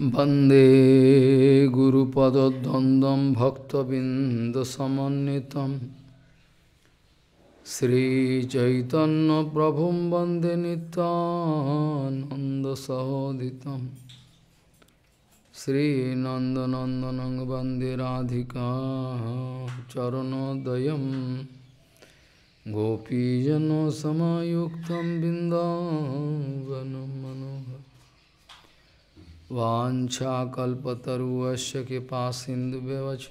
वंदे वन्दे गुरुपदद्वन्द्वं भक्तबिन्दसमन्नितं श्रीचैतन्यप्रभुं वन्दे नितानन्दसहोदितं श्रीनन्दनन्दनं वन्दे राधिका गोपीजन सामुक्त बिन्दावनं मनो कृपा कृपासिन्धुव्यवच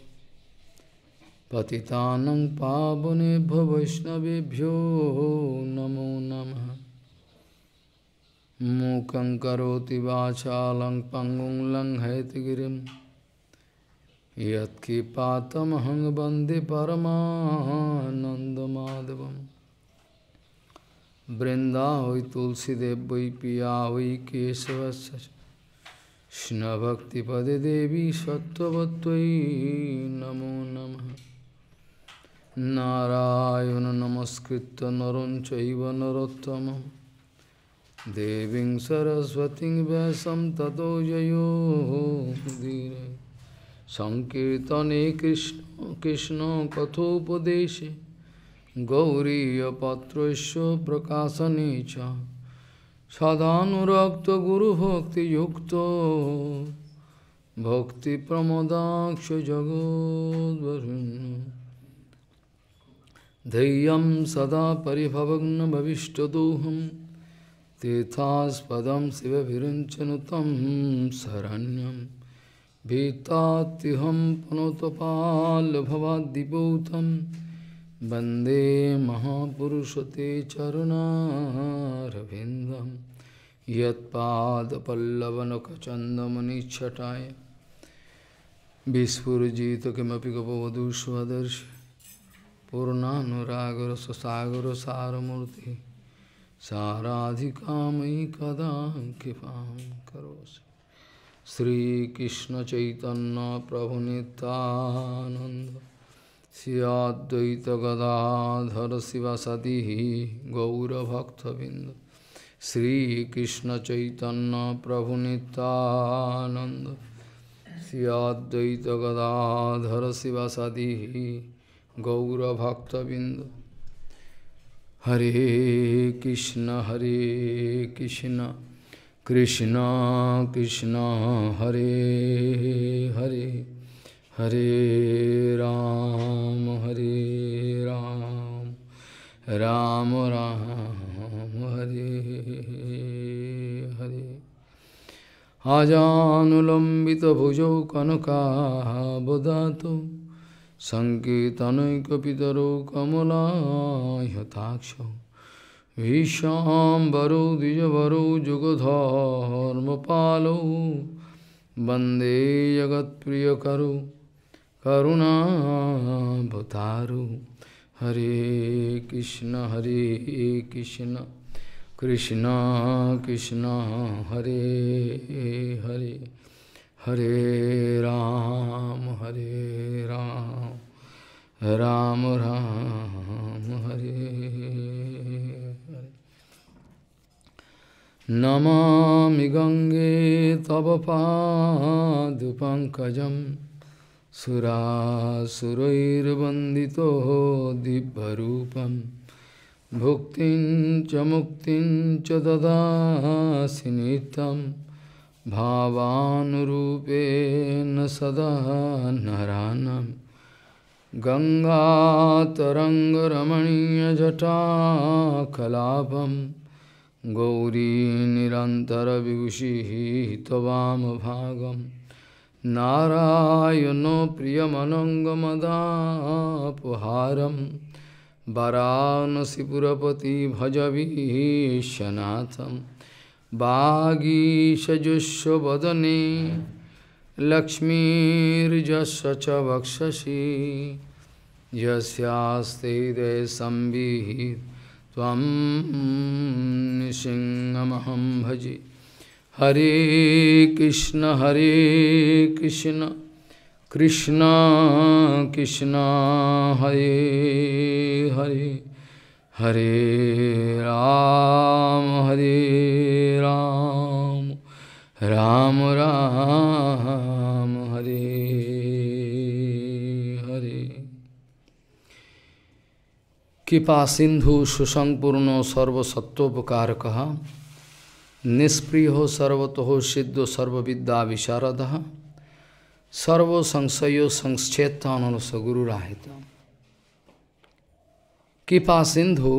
पति पावने वैष्णवभ्यो नमो नम मूक करोति वाचालं पङ्गुं लङ्घयतगिरिं यत्किपातमहं वन्दे परमानन्दमाधवम् बृन्दा तुलसीदेव वै पिया वै केशवश्च Shnabhaktipade Devi Sattvatvai Namo Namah Narayana Namaskritta Naranchaiva Narottamam Deving Saraswati vaisam Tato Jayo Dhire Sankirtane Krishna Krishna Kathopadeshe Gauriya Patrasya Prakasa Necha সদানুরক্ত গুরু ভক্তি যুক্ত ভক্তি প্রমদাক্ষ জগদ্বরুণ धैर्यं सदा परिभवग्नभविष्टदोहं तीर्थास्पदं शिवभिरुञ्चनु तं शरण्यं भीतात्युहं पुनोतपाल्भवाद्दिभूतं वन्दे महापुरुषते चरुणारविन्दं यत्पादपल्लवनखचन्दमनिच्छटाय विस्फुरजित किमपि गपवधू स्वदर्श पूर्णानुरागरससागरसारमूर्ति साराधिका मयि कदा कृपां करोसि श्रीकृष्णचैतन्यप्रभुनितानन्द श्रियाद्वैत गदाधर सदी गौरभक्तबिंद श्रीकृष्ण चैतन्य प्रभु नितानंद श्रियाद्वैत गदाधर सदी गौरभक्तबिंद हरे कृष्ण हरे कृष्ण कृष्ण कृष्ण हरे हरे हरे राम हरे राम राम राम हरे हरे आजानुलंबित आजानुलम्बितभुजौ कनकाबदातु सङ्केतनैकपितरौ कमलायताक्ष विशाम्बरो द्विजवरो जुगधर्मपालौ वन्दे जगत्प्रियकरौ करुणा भतारु हरे कृष्ण हरे कृष्ण कृष्ण कृष्ण हरे हरे हरे राम हरे राम राम राम हरे हरे नमामि गंगे तव पादुपङ्कजम् सुरासुरैर्वन्दित दिव्यरूपम भुक्ति च मुक्ति च ददासि नित्यं भावानुरूपेण सदा नरानं गङ्गातरङ्गरमणीयजटाकलापं गौरीनिरन्तरविभूषिः तवामभागम् नारायणो प्रियमनङ्गमदापहारं वरानसिपुरपति भजवीशनाथं वागीशजुष्वदने लक्ष्मीर्जस्य च वक्षसि यस्यास्ते संविहित त्वं सिंहमहं भजे हरे कृष्ण हरे कृष्ण कृष्ण कृष्ण हरे हरे हरे राम हरे राम राम राम हरे हरे कृपा सिंधु सुसंपूर्ण सर्वसत्वोपकार कहा निष्प्रियो सर्वतो सिद्धो सर्वविद्या विशारद सर्व संशयो संक्षेत्तान गुरुराहित कृपा सिंधु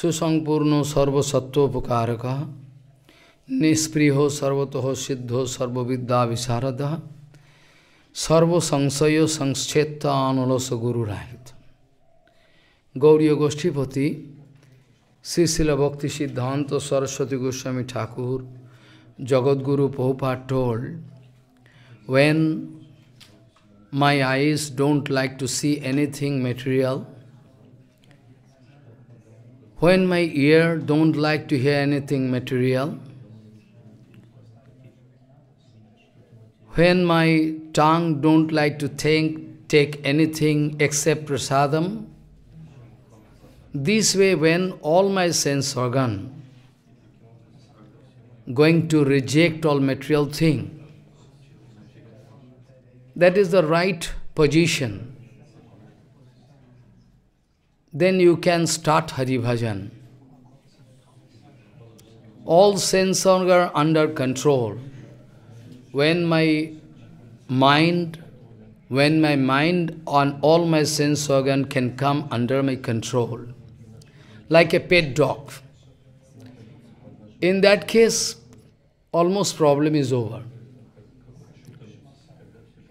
सुसंपूर्ण सर्वसत्वोपकारक निष्प्रियो सर्वतो सिद्धो सर्वविद्या विशारद सर्व संशय संक्षेत्तान गुरुराहित Gauri गोष्ठीपति Sri Srila Bhakti Siddhanta Saraswati Goswami Thakur, Jagadguru Prabhupada told, when my eyes don't like to see anything material, when my ear don't like to hear anything material, when my tongue don't like to think, take anything except prasadam, this way, when all my sense organ going to reject all material thing, that is the right position, then you can start Hari Bhajan. All sense organ under control. When my mind, when my mind on all my sense organ can come under my control, like a pet dog. In that case, almost problem is over.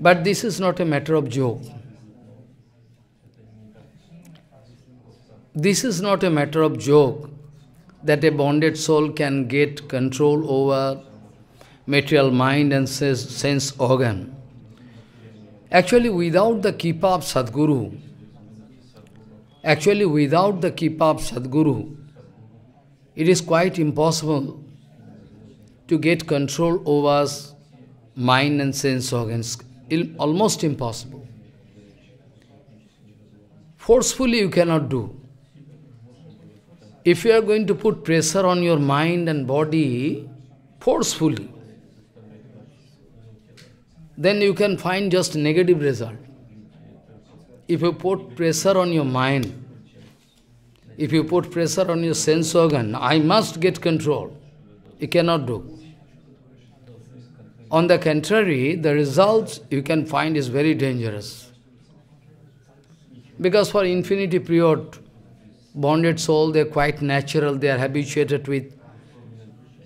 But this is not a matter of joke. This is not a matter of joke that a bonded soul can get control over material mind and sense organ. Actually, without the keeper of Sadguru, Actually, without the keep of Sadguru, it is quite impossible to get control over mind and sense organs. Almost impossible. Forcefully you cannot do. If you are going to put pressure on your mind and body, forcefully, then you can find just negative result if you put pressure on your mind, if you put pressure on your sense organ, I must get control. You cannot do. On the contrary, the results you can find is very dangerous. Because for infinity period, bonded soul, they are quite natural, they are habituated with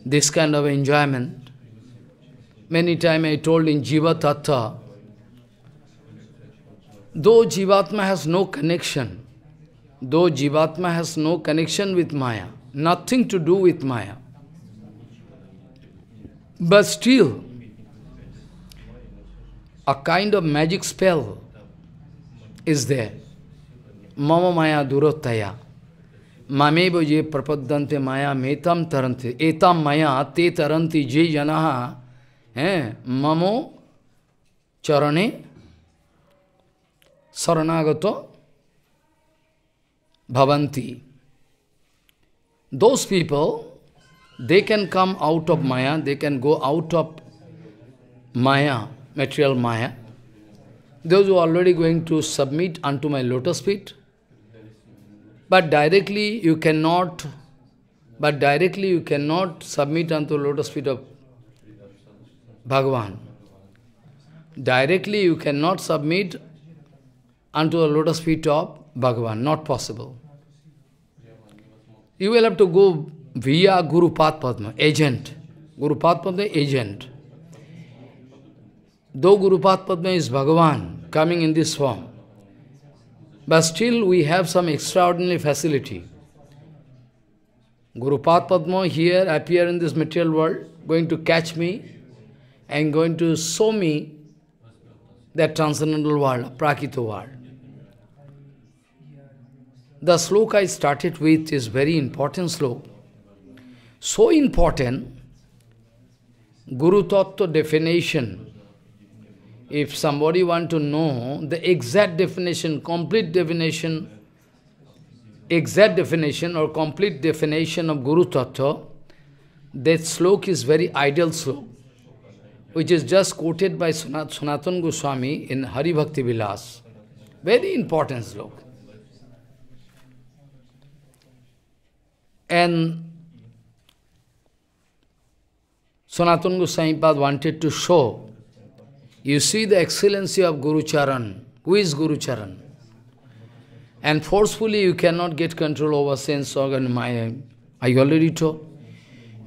this kind of enjoyment. Many times I told in Jiva Tattva, दो jivatma has no connection दो jivatma has no connection with maya nothing to do with maya but still a kind of magic spell is there मम माया दूरोत्तया ममेव ये प्रपद्यंते माया मेतम तरंते एताम माया ते तरंती जे जना हैं ममो चरणे Saranagato Bhavanti. Those people, they can come out of Maya, they can go out of Maya, material Maya. Those who are already going to submit unto my lotus feet. But directly you cannot, but directly you cannot submit unto lotus feet of Bhagavan. Directly you cannot submit unto the lotus feet of Bhagavan. Not possible. You will have to go via Guru Padma, agent. Guru Padma, agent. Though Guru Padma is Bhagavan coming in this form, but still we have some extraordinary facility. Guru Padma here appear in this material world, going to catch me and going to show me that transcendental world, Prakita world. The sloka I started with is very important sloka. So important, Guru Tattva definition, if somebody want to know the exact definition, complete definition, exact definition or complete definition of Guru Tattva, that sloka is very ideal sloka, which is just quoted by Sanatana Goswami in Hari Bhakti Vilas. Very important sloka. And Sanatana Goswami wanted to show, you see the excellency of Guru Charan. Who is Guru Charan? And forcefully you cannot get control over sense organ, my, I already told.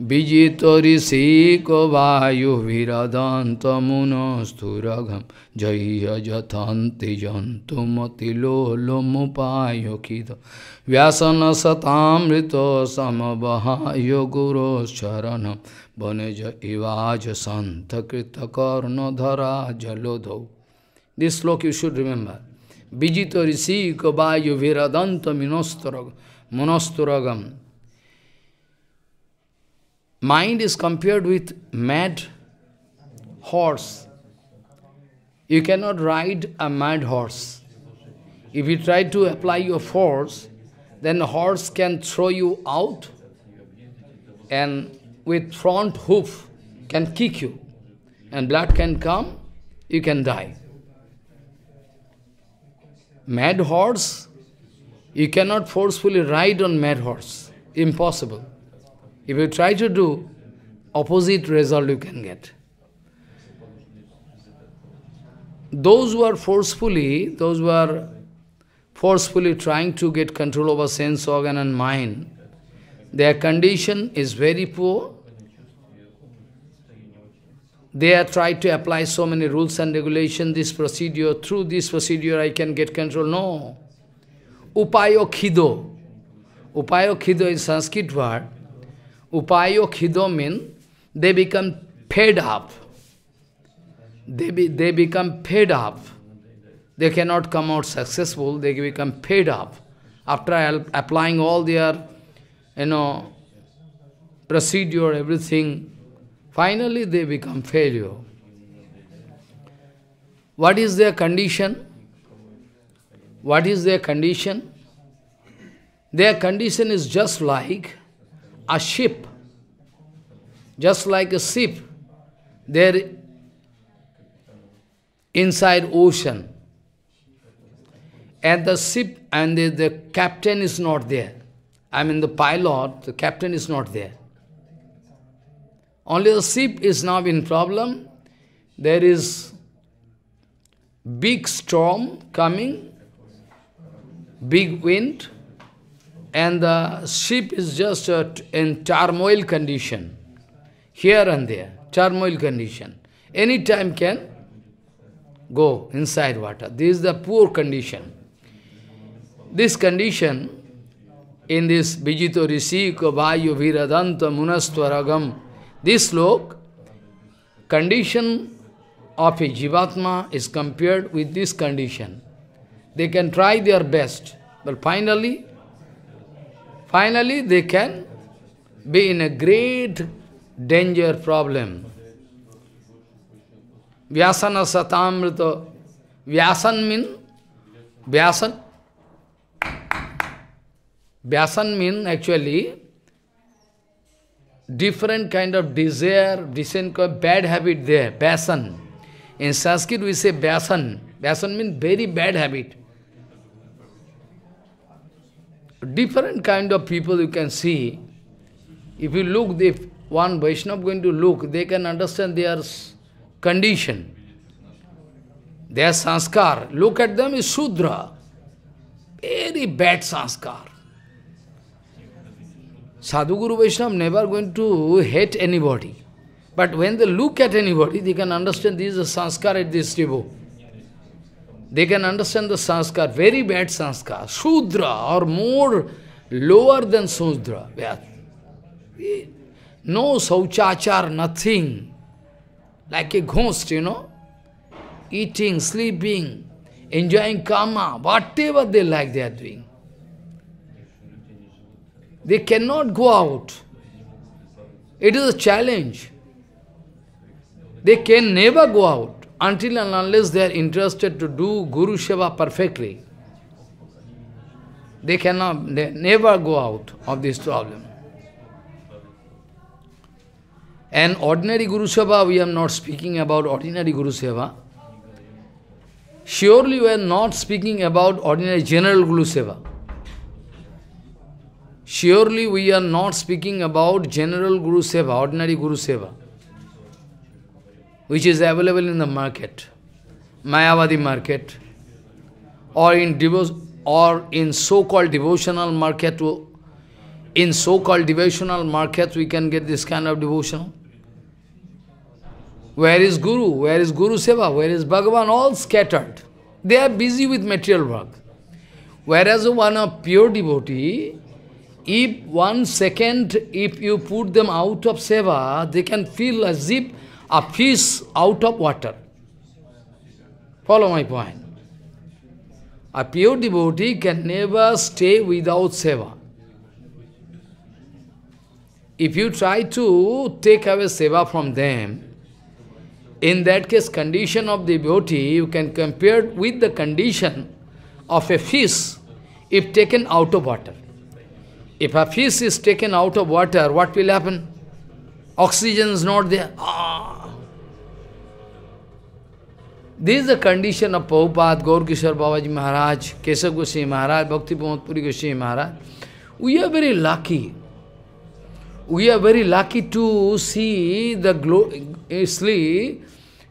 जथंति जंतु विजितरिषिकवायुभिरदन्तमुनस्तुरघं जह्यजथन्ति जन्तुमतिलोलोमुपायुखित व्यासनसतामृतसमवहाय गुरोश्चरणं वनज इवाज धरा जलोध this shloka you should remember विजित ऋषि कवायुभिरदंत मिनोस्तुरग मनोस्तुरगम mind is compared with mad horse. You cannot ride a mad horse. If you try to apply your force, then the horse can throw you out and with front hoof can kick you and blood can come, you can die. Mad horse, you cannot forcefully ride on mad horse. Impossible. If you try to do, opposite result you can get. Those who are forcefully, those who are forcefully trying to get control over sense organ and mind, their condition is very poor. They are trying to apply so many rules and regulations, this procedure, through this procedure I can get control. No. Upayo khido. Upayo khido is Sanskrit word. Upayo khido min, they become fed up. They, be, they become fed up. They cannot come out successful, they become fed up. After applying all their, you know, procedure, everything, finally they become failure. What is their condition? What is their condition? Their condition is just like a ship, just like a ship, there inside ocean. And the ship and the, the captain is not there. I mean the pilot, the captain is not there. Only the ship is now in problem. There is big storm coming, big wind, and the ship is just in turmoil condition, here and there, turmoil condition. Any time can go inside water. This is the poor condition. This condition, in this Vijito Rishi Vayu Viradanta Munastvaragam, this lok condition of a Jivatma is compared with this condition. They can try their best, but finally Finally, they can be in a great danger problem. Vyasana satamrita. Vyasan mean Vyasan. Vyasan mean actually different kind of desire, different kind of bad habit there, Vyasan. In Sanskrit we say Vyasan. Vyasan means very bad habit different kind of people you can see. If you look, if one Vaishnava going to look, they can understand their condition, their sanskar. Look at them is Sudra, very bad sanskar. Sadhguru Vaishnava never going to hate anybody. But when they look at anybody, they can understand this is a sanskar at this table. They can understand the sanskar, very bad sanskar, Shudra or more lower than Shudra. No sauchachar, nothing. Like a ghost, you know. Eating, sleeping, enjoying karma, whatever they like they are doing. They cannot go out. It is a challenge. They can never go out until and unless they are interested to do Guru Seva perfectly, they cannot, they never go out of this problem. And ordinary Guru Seva, we are not speaking about ordinary Guru Seva. Surely we are not speaking about ordinary general Guru Seva. Surely we are not speaking about general Guru Seva, ordinary Guru Seva which is available in the market, Mayavadi market, or in or in so-called devotional market, in so-called devotional market we can get this kind of devotion. Where is Guru? Where is Guru Seva? Where is Bhagavan? All scattered. They are busy with material work. Whereas one of pure devotee, if one second, if you put them out of seva, they can feel as if a fish out of water. Follow my point. A pure devotee can never stay without seva. If you try to take away seva from them, in that case condition of the devotee, you can compare with the condition of a fish if taken out of water. If a fish is taken out of water, what will happen? Oxygen is not there. Ah. This is the condition of Prabhupada, Gaur Kishore Babaji Maharaj, Kesav Goswami Maharaj, Bhakti Puri Goswami Maharaj. We are very lucky. We are very lucky to see the glory,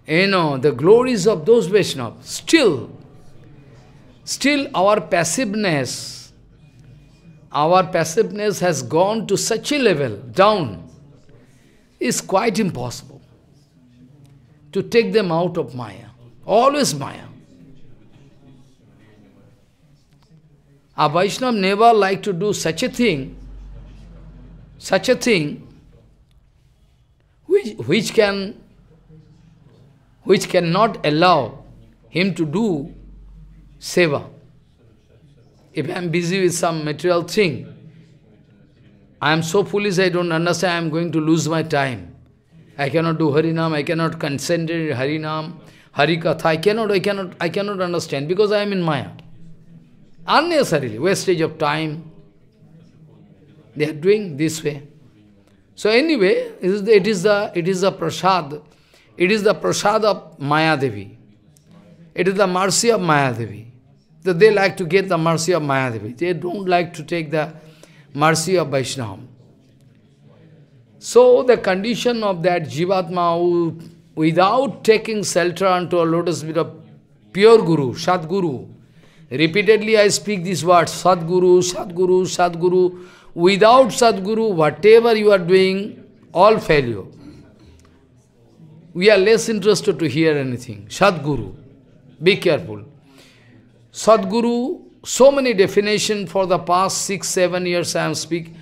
you know, the glories of those Vaishnavas. Still, still our passiveness, our passiveness has gone to such a level, down is quite impossible to take them out of Maya. Always Maya. A Vaishnav never like to do such a thing, such a thing which, which can which cannot allow him to do seva. If I am busy with some material thing, I am so foolish, I don't understand, I am going to lose my time. I cannot do Harinam, I cannot concentrate Harinam, Harikatha, I cannot, I cannot, I cannot understand because I am in Maya. Unnecessarily, wastage of time. They are doing this way. So anyway, it is the, it is the, it is the prasad, it is the prasad of Maya Devi. It is the mercy of Maya Devi. So they like to get the mercy of Maya Devi. They don't like to take the mercy of Vaishnava. So the condition of that Jivatma who, without taking shelter unto a lotus feet of pure Guru, Sadguru, repeatedly I speak these words, Sadguru, Sadguru, Sadguru, without Sadguru, whatever you are doing, all failure. We are less interested to hear anything. Sadguru, be careful. Sadguru so many definition for the past six, seven years I am speaking,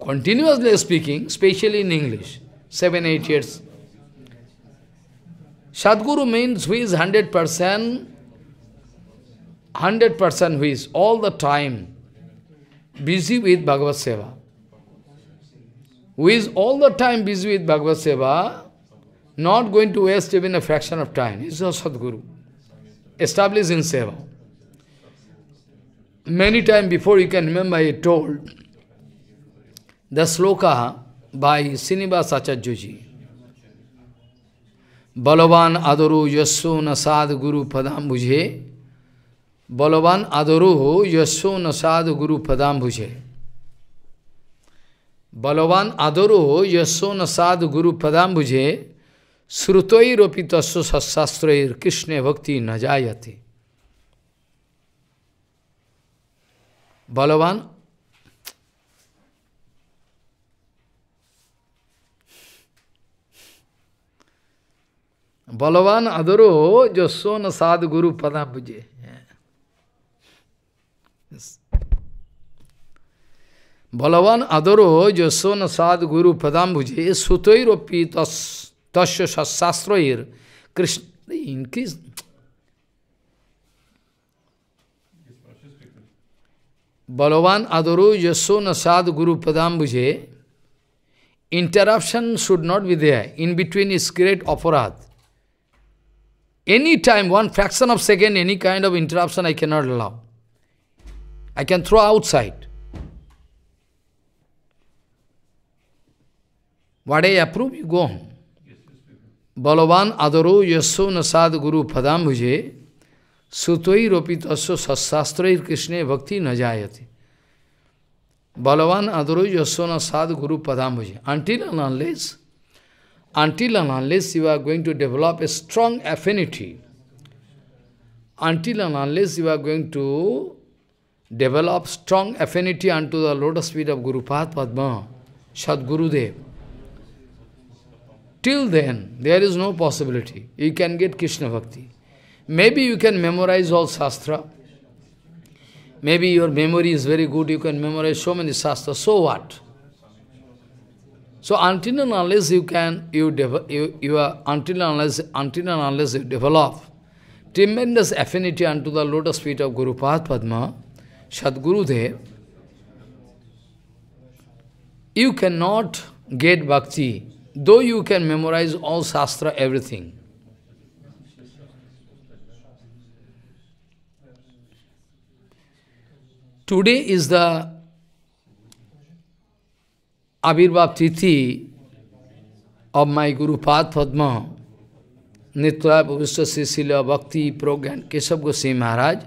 continuously speaking, especially in English, seven, eight years. Sadguru means who is 100%, 100% who is all the time busy with Bhagavad Seva. Who is all the time busy with Bhagavad Seva, not going to waste even a fraction of time. He is not Sadguru. Established in Seva. many times before you can remember I told the sloka by Srinivas Acharyaji. बलवान आदरो यशो न साध गुरु पदाम बुझे बलवान आदरो हो यशो न साध गुरु पदाम बुझे बलवान आदरो हो यशो न साध गुरु पदाम बुझे श्रुतोई रोपित शास्त्रोर कृष्ण भक्ति न जायती बलवान बलवान अदरो जो सोन साध गुरु पदा बुझे बलवान अदरो जो सोन साध गुरु पदाम बुझे सुतोरोपी तस् तस् शास्त्रोर कृष्ण इनकी Balavan Adoro Yasuna Sad Guru Padambuje, interruption should not be there. In between is great aparad. Any time, one fraction of second, any kind of interruption I cannot allow. I can throw outside. What I approve, you go home. Balavan Adoro Yasuna Sad Guru Padambuje, सुतोई रोपित अश्व सशास्त्र कृष्ण भक्ति न जायती बलवान अदरोज अश्व न साध गुरु पदा मुझे until unless until unless you are going to develop a strong affinity until unless you are going to develop strong affinity on to the lotus feet of gurupada padma Sadgurudev till then there is no possibility you can get Krishna bhakti Maybe you can memorize all Shastra. Maybe your memory is very good, you can memorize so many Shastra. So what? So until and unless you can, you, you, you are, until unless, until and unless you develop tremendous affinity unto the lotus feet of Guru Padma, Sadguru Dev, you cannot get bhakti, though you can memorize all Shastra, everything. Today is the Abhirbhav Tithi of my Guru Padma, Nitya Bhavishya Sisila Bhakti Program, Kesab Goswami Maharaj,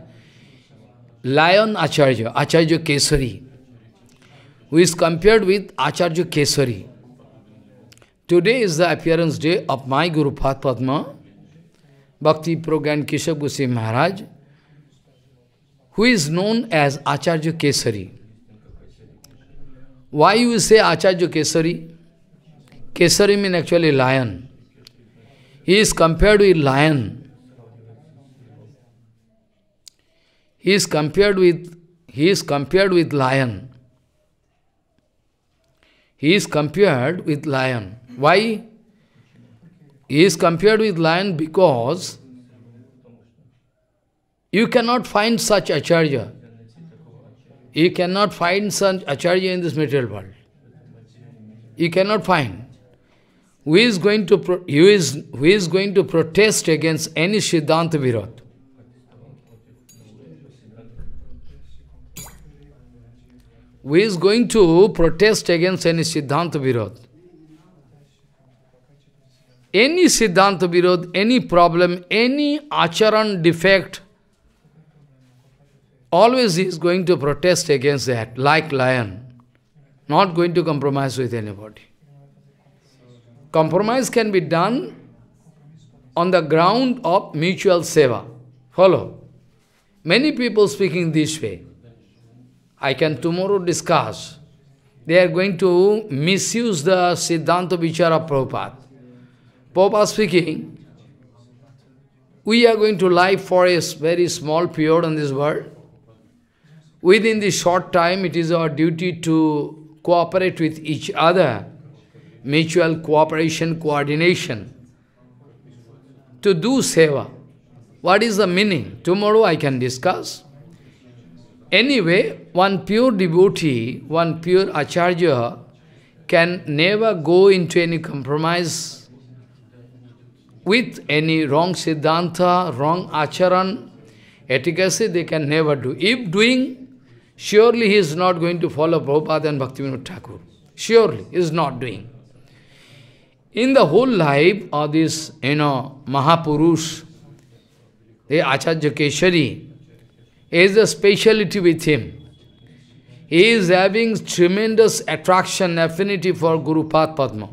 Lion Acharya, Acharya Kesari, who is compared with Acharya Kesari. Today is the appearance day of my Guru Padma, Bhakti Program, Kesab Goswami Maharaj, who is known as Acharya Kesari. Why you say Acharya Kesari? Kesari means actually lion. He is compared with lion. He is compared with he is compared with lion. He is compared with lion. Why? He is compared with lion because you cannot find such acharya. You cannot find such acharya in this material world. You cannot find. Who is going to pro who is who is going to protest against any Siddhanta Virat? Who is going to protest against any Siddhanta Virat? Any Siddhanta Virat, any problem, any acharan defect, always he is going to protest against that, like lion. Not going to compromise with anybody. Compromise can be done on the ground of mutual seva. Follow? Many people speaking this way. I can tomorrow discuss. They are going to misuse the Siddhanta Vichara Prabhupada. Prabhupada speaking, we are going to live for a very small period on this world. Within the short time, it is our duty to cooperate with each other, mutual cooperation, coordination, to do seva. What is the meaning? Tomorrow I can discuss. Anyway, one pure devotee, one pure acharya can never go into any compromise with any wrong siddhanta, wrong acharan, etiquette, they can never do. If doing, Surely he is not going to follow Prabhupada and Bhaktivinoda Thakur. Surely he is not doing. In the whole life of this, you know, Mahapurush, the Acharya Keshari, is a speciality with him. He is having tremendous attraction, affinity for Guru Pad Padma.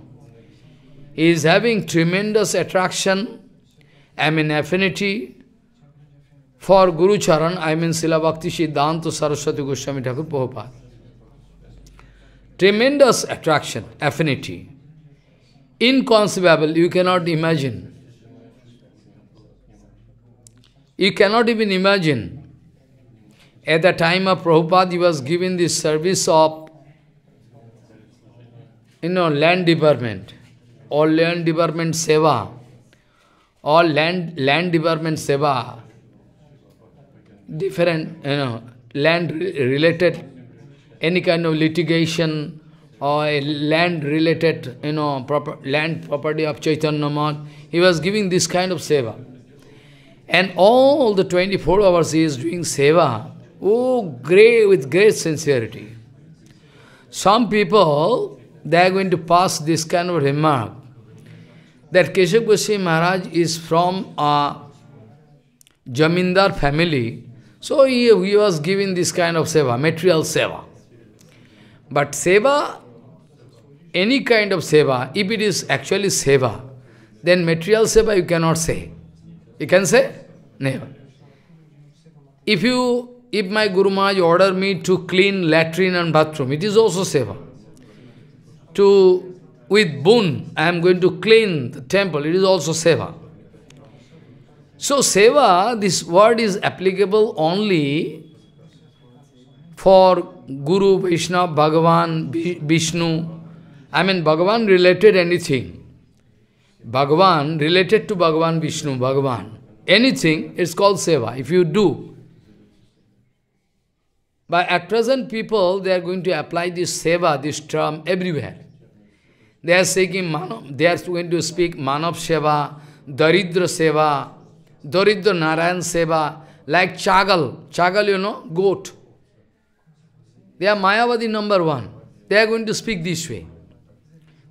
He is having tremendous attraction, I mean affinity for Guru Charan, I mean Srila Bhakti Siddhanta Saraswati Goswami Thakur Prabhupada. Tremendous attraction, affinity. Inconceivable, you cannot imagine. You cannot even imagine. At the time of Prabhupada, he was given the service of, you know, land department, all land department seva, all land, land department seva different you know, land related, any kind of litigation or land related, you know, proper, land property of Chaitanya Mahaprabhu. He was giving this kind of seva. And all the 24 hours he is doing seva, oh, great, with great sincerity. Some people, they are going to pass this kind of remark, that Keshav Goswami Maharaj is from a Jamindar family, so he, he was giving this kind of seva, material seva. But seva, any kind of seva, if it is actually seva, then material seva you cannot say. You can say? Never. If you, if my Guru Maharaj order me to clean latrine and bathroom, it is also seva. To, with boon, I am going to clean the temple, it is also seva. So seva, this word is applicable only for Guru, Vishnu Bhagavan, Vishnu. I mean Bhagavan related anything. Bhagavan, related to Bhagavan, Vishnu, Bhagavan. Anything, is called seva, if you do. But at present people, they are going to apply this seva, this term, everywhere. They are, seeking manav, they are going to speak manav seva, daridra seva, Daridra Narayan Seva, like Chagal. Chagal, you know, goat. They are Mayavadi number one. They are going to speak this way.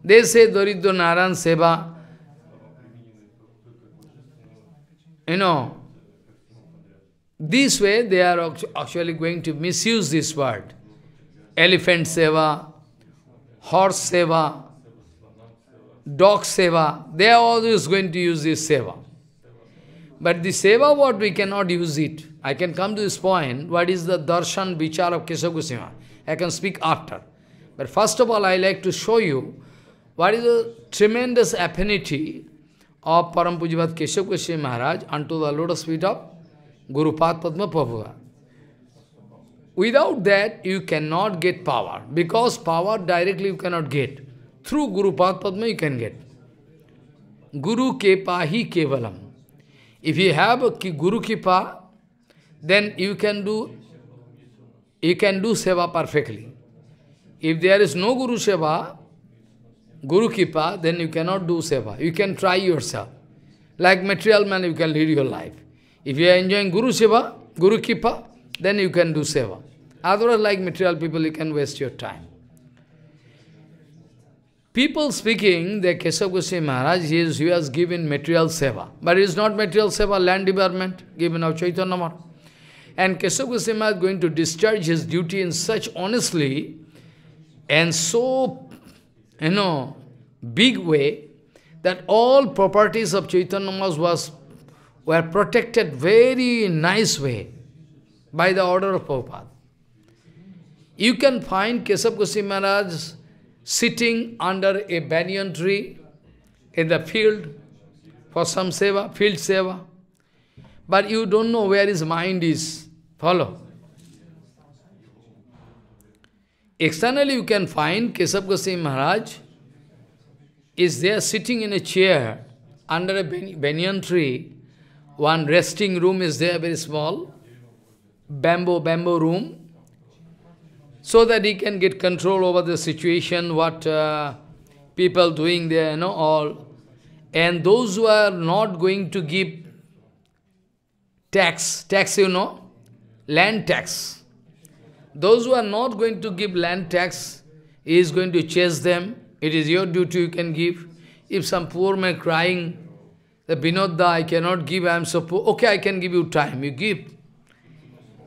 They say Daridra Narayan Seva. You know, this way they are actually going to misuse this word. Elephant Seva, horse Seva, dog Seva. They are always going to use this Seva. But the seva what we cannot use it. I can come to this point, what is the darshan vichar of Kesava I can speak after. But first of all, I like to show you what is the tremendous affinity of Param Pujivat Kesava Goswami Maharaj unto the lotus feet of Gurupat Padma Prabhupada. Without that, you cannot get power, because power directly you cannot get. Through Guru Padma you can get. Guru Kepa Hi Kevalam. If you have a Guru Kipa, then you can do you can do seva perfectly. If there is no Guru Seva, Guru Kipa, then you cannot do seva. You can try yourself. Like material man, you can lead your life. If you are enjoying Guru Seva, Guru Kipa, then you can do seva. Otherwise, like material people, you can waste your time. People speaking, the Keshav Goswami Maharaj, he, is, he has given material seva. But it is not material seva, land development, given of Chaitanya Maharaj. And Keshav Goswami is going to discharge his duty in such honestly and so, you know, big way that all properties of Chaitanya Maharaj was, were protected very nice way by the order of Prabhupada. You can find Keshav Goswami Maharaj's sitting under a banyan tree in the field for some seva, field seva. But you don't know where his mind is. Follow. Externally you can find Kesab Goswami Maharaj is there sitting in a chair under a banyan tree. One resting room is there, very small. Bamboo, bamboo room so that he can get control over the situation, what uh, people doing there, you know, all. And those who are not going to give tax, tax, you know, land tax. Those who are not going to give land tax, he is going to chase them. It is your duty you can give. If some poor man crying, the Vinodda, I cannot give, I am so poor. Okay, I can give you time, you give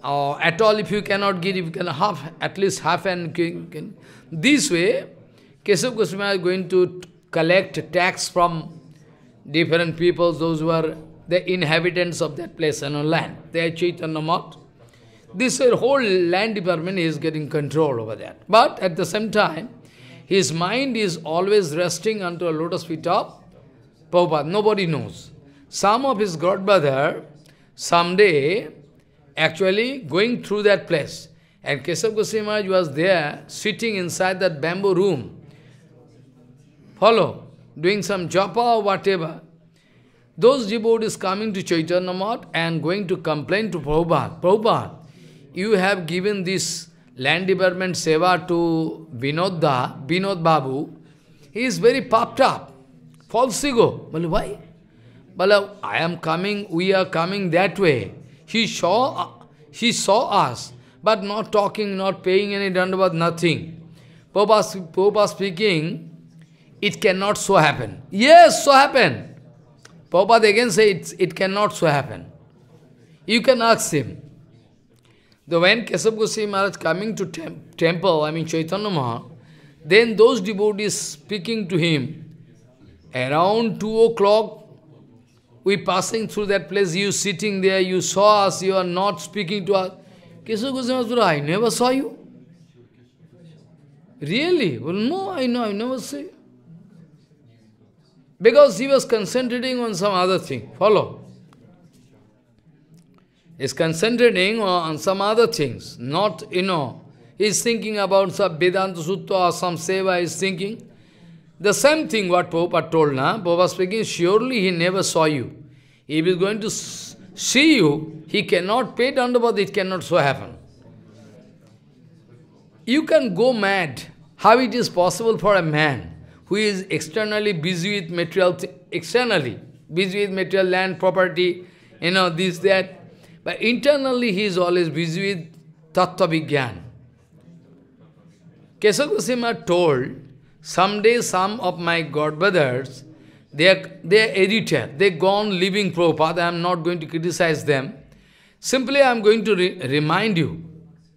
or uh, at all if you cannot give, you can half, at least half and can. This way, Kesav Goswami is going to collect tax from different people, those who are the inhabitants of that place and land. They are Chaitanya Mat. This whole land department is getting control over that. But at the same time, his mind is always resting onto a lotus feet of Prabhupada. Nobody knows. Some of his godbrother, someday, actually going through that place. And Keshav Goswami Maharaj was there, sitting inside that bamboo room. Follow, doing some japa or whatever. Those devotees coming to Chaitanya Math and going to complain to Prabhupada, Prabhupada, you have given this land department seva to Vinodda, Vinod Babu. He is very puffed up. False ego. why? I am coming, we are coming that way. He saw, uh, he saw us, but not talking, not paying any dandavat, nothing. Prabhupada, speaking, it cannot so happen. Yes, so happen. Prabhupada again say it, it cannot so happen. You can ask him. The when Kesab Goswami Maharaj coming to temple, I mean Chaitanya Mahaprabhu, then those devotees speaking to him, around 2 o'clock, we passing through that place, you sitting there, you saw us, you are not speaking to us. Kesu Goswami I never saw you. Really? Well, no, I know, I never see. Because he was concentrating on some other thing. Follow? He's concentrating on some other things. Not, you know, he's thinking about some Vedanta Sutta or some Seva, he's thinking. The same thing what Prabhupada told, na? Prabhupada speaking, surely he never saw you. If he is going to see you, he cannot pay Dandabad, it cannot so happen. You can go mad. How it is possible for a man who is externally busy with material, externally busy with material land, property, you know, this, that. But internally he is always busy with Tattva Vigyan. Kesava told some some of my god brothers, they are, they are editor, they gone living Prabhupada, I am not going to criticize them. Simply I am going to re remind you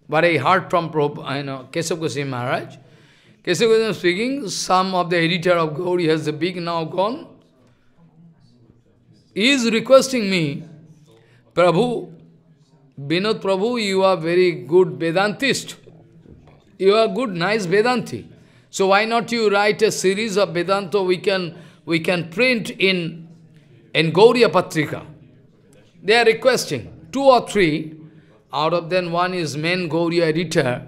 what I heard from Prabhupada, uh, you know, Kesav Goswami Maharaj. Kesav Goswami speaking, some of the editor of Gauri has the big now gone. He is requesting me, Prabhu, Vinod Prabhu, you are very good Vedantist. You are good, nice Vedanti. So why not you write a series of Vedanta we can, we can print in, in Gauriya Patrika. They are requesting two or three, out of them one is main Gauriya editor,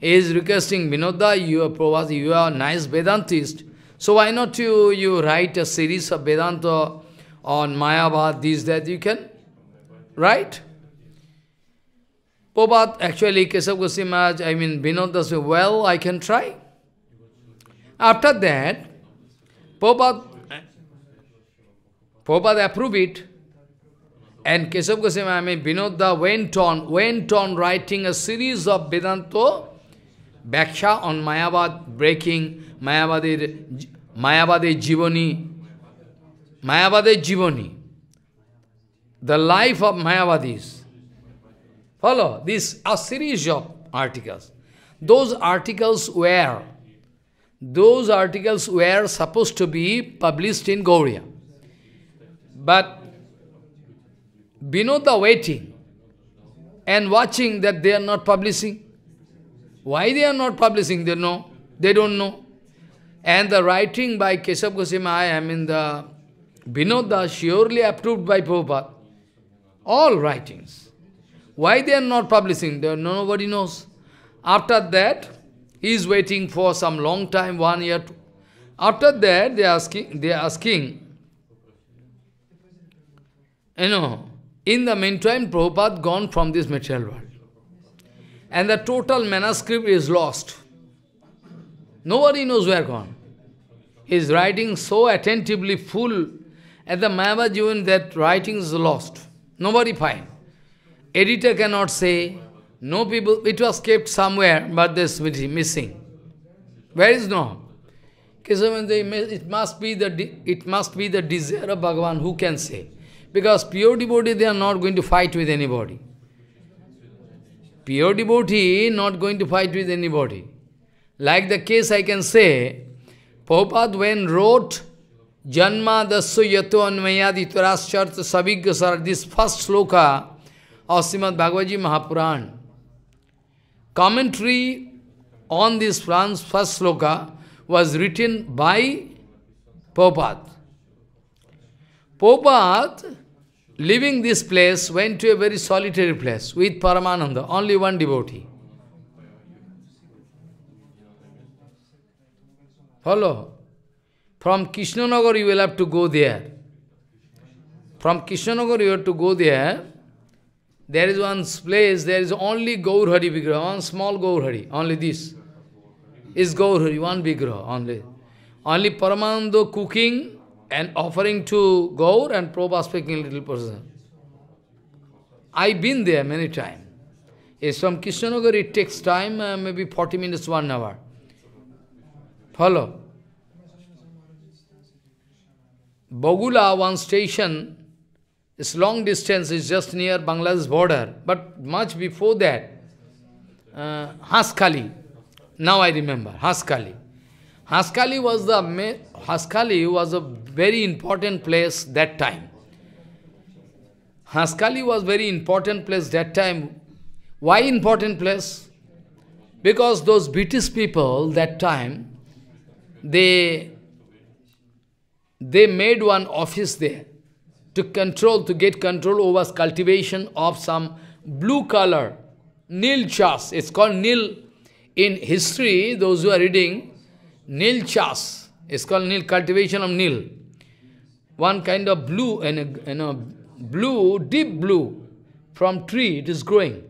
he is requesting Vinodda, you are Prabhupada, you are nice Vedantist. So why not you, you write a series of Vedanta on Mayavad, these that, you can, write. Prabhupada, actually, Kesab Goswami I mean, Vinodda said, well, I can try. After that, Prabhupada, Prabhupada approved it. And Keshav Goswami Vinodda went on, went on writing a series of Vedanta Bhaksha on Mayavad, breaking Mayavadir, Mayavadir Jivani, Mayavadir Jivani, the life of Mayavadis. Follow this a series of articles. Those articles were those articles were supposed to be published in Gauriya. But Binoda waiting and watching that they are not publishing. Why they are not publishing, they know. They don't know. And the writing by Kesab Goswami, I mean the Binoda, surely approved by Prabhupada. All writings. Why they are not publishing? Nobody knows. After that, is waiting for some long time, one year. After that, they are asking, they are asking, you know, in the meantime, Prabhupada gone from this material world. And the total manuscript is lost. Nobody knows where gone. He is writing so attentively, full. At the Mahabharat even that writing is lost. Nobody find. Editor cannot say, no people, it was kept somewhere, but this missing. Where is no? It must be the it must be the desire of Bhagavan. Who can say? Because pure devotee, they are not going to fight with anybody. Pure devotee not going to fight with anybody. Like the case I can say, Prabhupada when wrote Janma Dasu Yato Anmayadi Tarashcharta Savigya Sara, this first sloka of Srimad Bhagavad Mahapuran, Commentary on this Fran's first sloka was written by Prabhupada. Prabhupada, leaving this place, went to a very solitary place with Paramananda, only one devotee. Follow? From Krishnanagar you will have to go there. From Krishnanagar you have to go there there is one place, there is only Gaur Hari Vigraha, one small Gaur Hari, only this. Is Gaur Hari, one Vigraha, only. Only Paramananda cooking and offering to Gaur and Prabhupada speaking little person. I've been there many times. Yes, from Kishanagar it takes time, uh, maybe 40 minutes, one hour. Follow? Bogula, one station, this long distance is just near Bangladesh border, but much before that, uh, Haskali. Now I remember, Haskali. Haskali was the Haskali was a very important place that time. Haskali was very important place that time. Why important place? Because those British people that time, they they made one office there to control, to get control over cultivation of some blue color, nil chas. It's called nil. In history, those who are reading, nil chas. It's called nil, cultivation of nil. One kind of blue, and you know, blue, deep blue, from tree it is growing.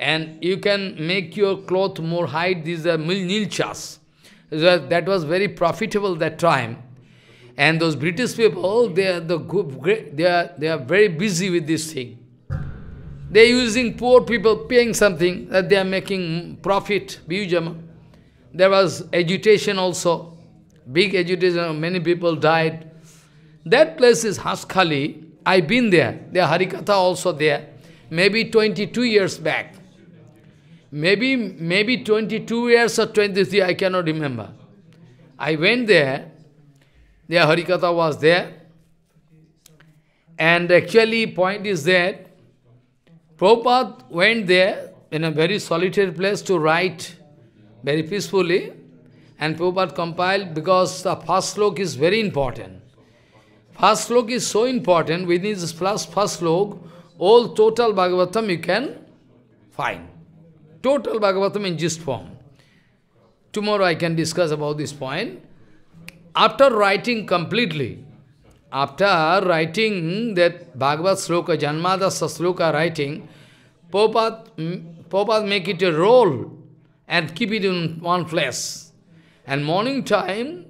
And you can make your cloth more hide. These are nil chas. That was very profitable that time. And those British people, they are, the good, they are, they are very busy with this thing. They are using poor people, paying something, that they are making profit, There was agitation also, big agitation, many people died. That place is Haskali, I've been there, there Harikatha also there, maybe 22 years back. Maybe, maybe 22 years or 23, I cannot remember. I went there, their Harikatha was there. And actually, point is that Prabhupada went there in a very solitary place to write very peacefully. And Prabhupada compiled because the first slok is very important. First slok is so important, within this first, first slok, all total Bhagavatam you can find. Total Bhagavatam in gist form. Tomorrow I can discuss about this point after writing completely, after writing that Bhagavad sloka, Janmada sloka writing, mm, Prabhupada, make it a roll and keep it in one place. And morning time,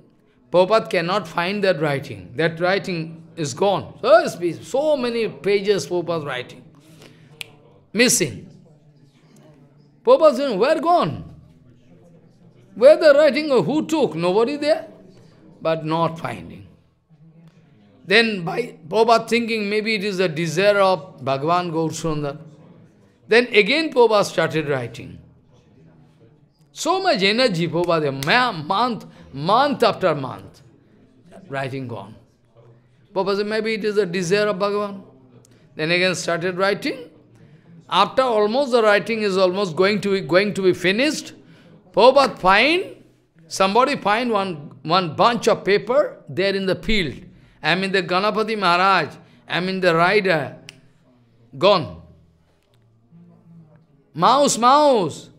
Prabhupada cannot find that writing. That writing is gone. So, so many pages Prabhupada writing. Missing. Prabhupada saying, where gone? Where the writing? Who took? Nobody there? but not finding. Then by Prabhupada thinking maybe it is a desire of Bhagavan Gaurasundar. Then again Prabhupada started writing. So much energy Prabhupada, month, month after month, writing gone. Prabhupada said, maybe it is a desire of Bhagavan. Then again started writing. After almost the writing is almost going to be, going to be finished, Prabhupada find Somebody find one, one bunch of paper there in the field. I'm in the Ganapati Maharaj. I'm in the rider. Gone. Mouse, mouse.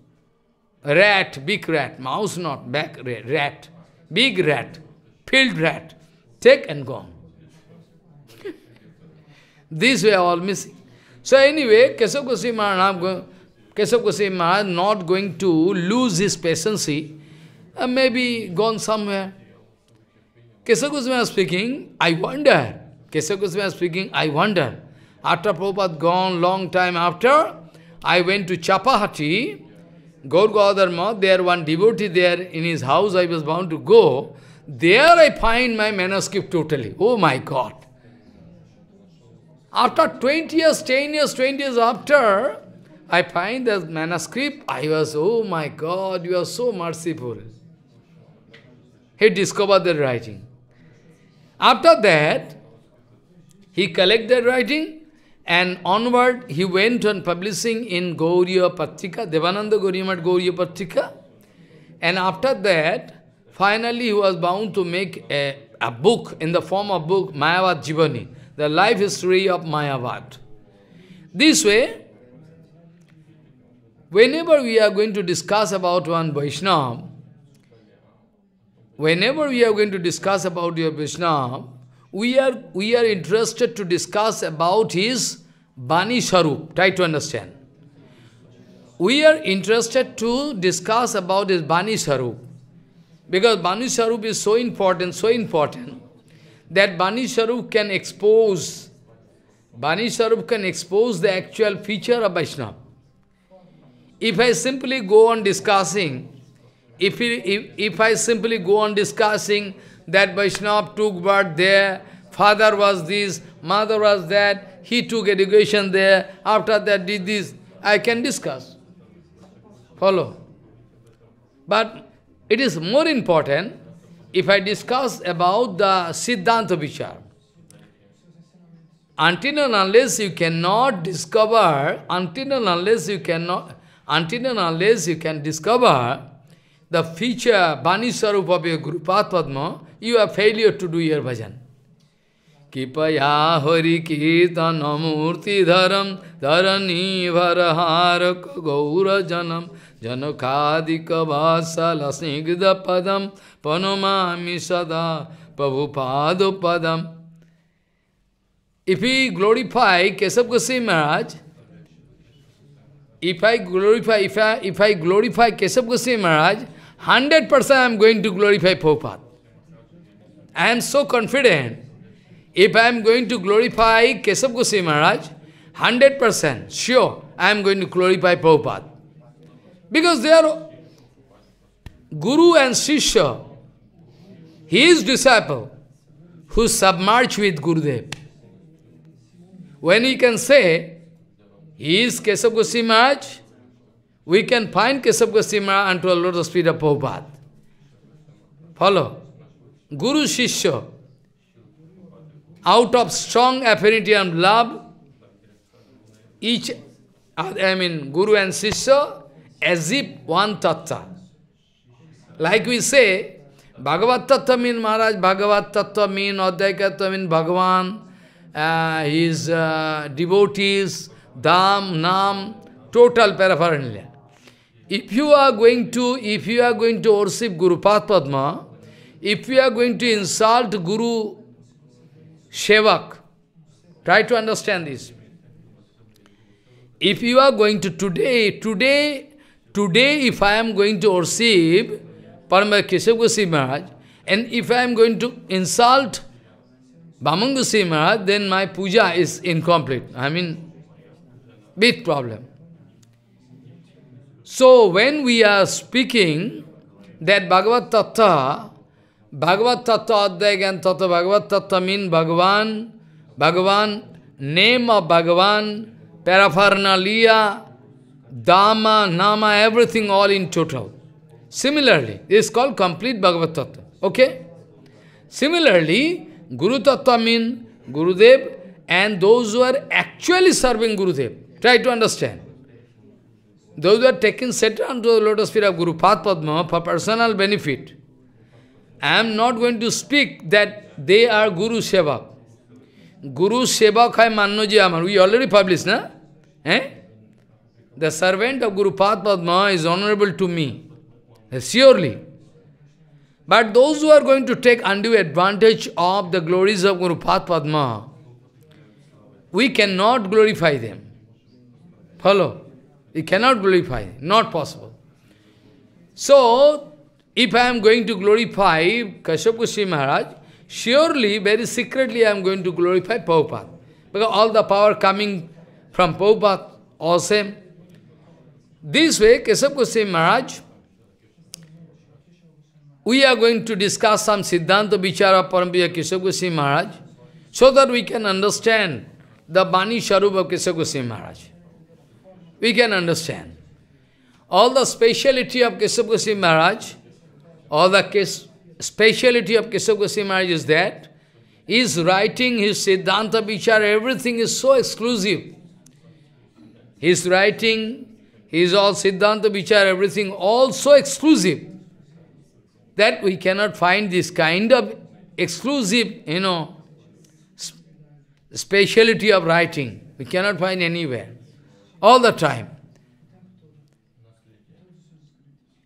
Rat, big rat. Mouse not, back rat. Big rat. Field rat. Take and gone. These were all missing. So anyway, Kesav Goswami Maharaj, Maharaj not going to lose his patience uh, maybe gone somewhere. Kesa Goswami speaking, I wonder. Kesa Goswami speaking, I wonder. After Prabhupada gone, long time after, I went to Chapahati, Gaur Gaudharma, there one devotee there in his house, I was bound to go. There I find my manuscript totally. Oh my God! After 20 years, 10 years, 20 years after, I find the manuscript, I was, oh my God, you are so merciful. He discovered the writing. After that, he collected writing and onward he went on publishing in Gauriya Patrika, Devananda Gauriya Gauriya Patrika. And after that, finally he was bound to make a, a book in the form of book, Mayavad Jivani, the life history of Mayavad. This way, whenever we are going to discuss about one Vaishnava, Whenever we are going to discuss about your Vishnu, we are, we are interested to discuss about his Bani Sharup. Try to understand. We are interested to discuss about his Bani Sharup. Because Bani Sharup is so important, so important, that Bani Sharup can expose, Bani Sharup can expose the actual feature of Vaishnava. If I simply go on discussing if, it, if, if I simply go on discussing that Vaishnava took birth there, father was this, mother was that, he took education there, after that did this, I can discuss. Follow? But it is more important if I discuss about the Siddhanta Vichar. Until and unless you cannot discover, until and unless you cannot, until and unless you can discover the feature, Bani swarup of your Gurupat Padma, you are failure to do your bhajan. Kipaya Hari murti Dharam Dharani Varaharaka Gaura Janam Janakadika Vasala Snigda Padam Panomami Sada Prabhupada Padam If we glorify Kesab Goswami Maharaj, if I glorify, if I, if I glorify Kesab Goswami Maharaj, Hundred percent I am going to glorify Prabhupada. I am so confident. If I am going to glorify Kesab Goswami Maharaj, hundred percent sure I am going to glorify Prabhupada. Because they are Guru and Shisha, his disciple, who submerged with Gurudev. When he can say, he is Kesab Goswami Maharaj, we can find Kesab Goswami Maharaj unto a speed feet of Prabhupada. Follow? Guru Shishya, out of strong affinity and love, each, I mean, Guru and Shishya, as if one tattva. Like we say, Bhagavat Tattva means Maharaj, Bhagavat Tattva means Adhyaika Tattva means Bhagavan, uh, his uh, devotees, Dham, Nam, total paraphernalia. If you are going to, if you are going to worship Guru Padma, if you are going to insult Guru Shevak, try to understand this. If you are going to today, today, today if I am going to worship Parama Keshav Goswami Maharaj, and if I am going to insult Bhaman Goswami Maharaj, then my puja is incomplete. I mean, big problem. So when we are speaking that Bhagavat Tattva, Bhagavat Tattva Adhyaya and Tattva Bhagavat Tattva mean Bhagavan, Bhagavan, name of Bhagavan, paraphernalia, Dhamma, Nama, everything all in total. Similarly, this is called complete Bhagavat Tattva. Okay? Similarly, Guru Tattva means Gurudev and those who are actually serving Gurudev. Try to understand. Those who are taking shelter to the lotus feet of Guru Padma for personal benefit, I am not going to speak that they are Guru Sevak. Guru Sevak hai Mannoji Amar. We already published, na? Eh? The servant of Guru Padma is honorable to me. Eh, surely. But those who are going to take undue advantage of the glories of Guru Padma, we cannot glorify them. Follow? You cannot glorify, not possible. So, if I am going to glorify Kashyap Goswami Maharaj, surely, very secretly, I am going to glorify Prabhupada. Because all the power coming from Prabhupada, all This way, Keshav Goswami Maharaj, we are going to discuss some Siddhanta Vichara Parampaya Keshav Goswami Maharaj, so that we can understand the Bani Sharup of Goswami Maharaj. We can understand. All the speciality of Keshav Goswami Maharaj, all the speciality of Keshav Goswami Maharaj is that his writing, his Siddhanta Vichar, everything is so exclusive. His writing, his all Siddhanta Vichar, everything, all so exclusive that we cannot find this kind of exclusive, you know, speciality of writing. We cannot find anywhere all the time.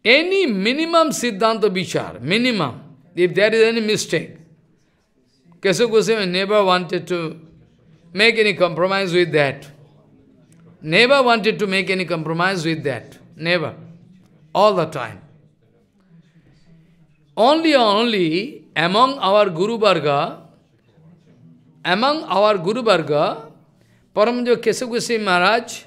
Any minimum Siddhanta Vichar, minimum, if there is any mistake, Kesu Goswami never wanted to make any compromise with that. Never wanted to make any compromise with that. Never. All the time. Only, only among our Guru Varga, among our Guru Varga, Paramjo Kesu Goswami Maharaj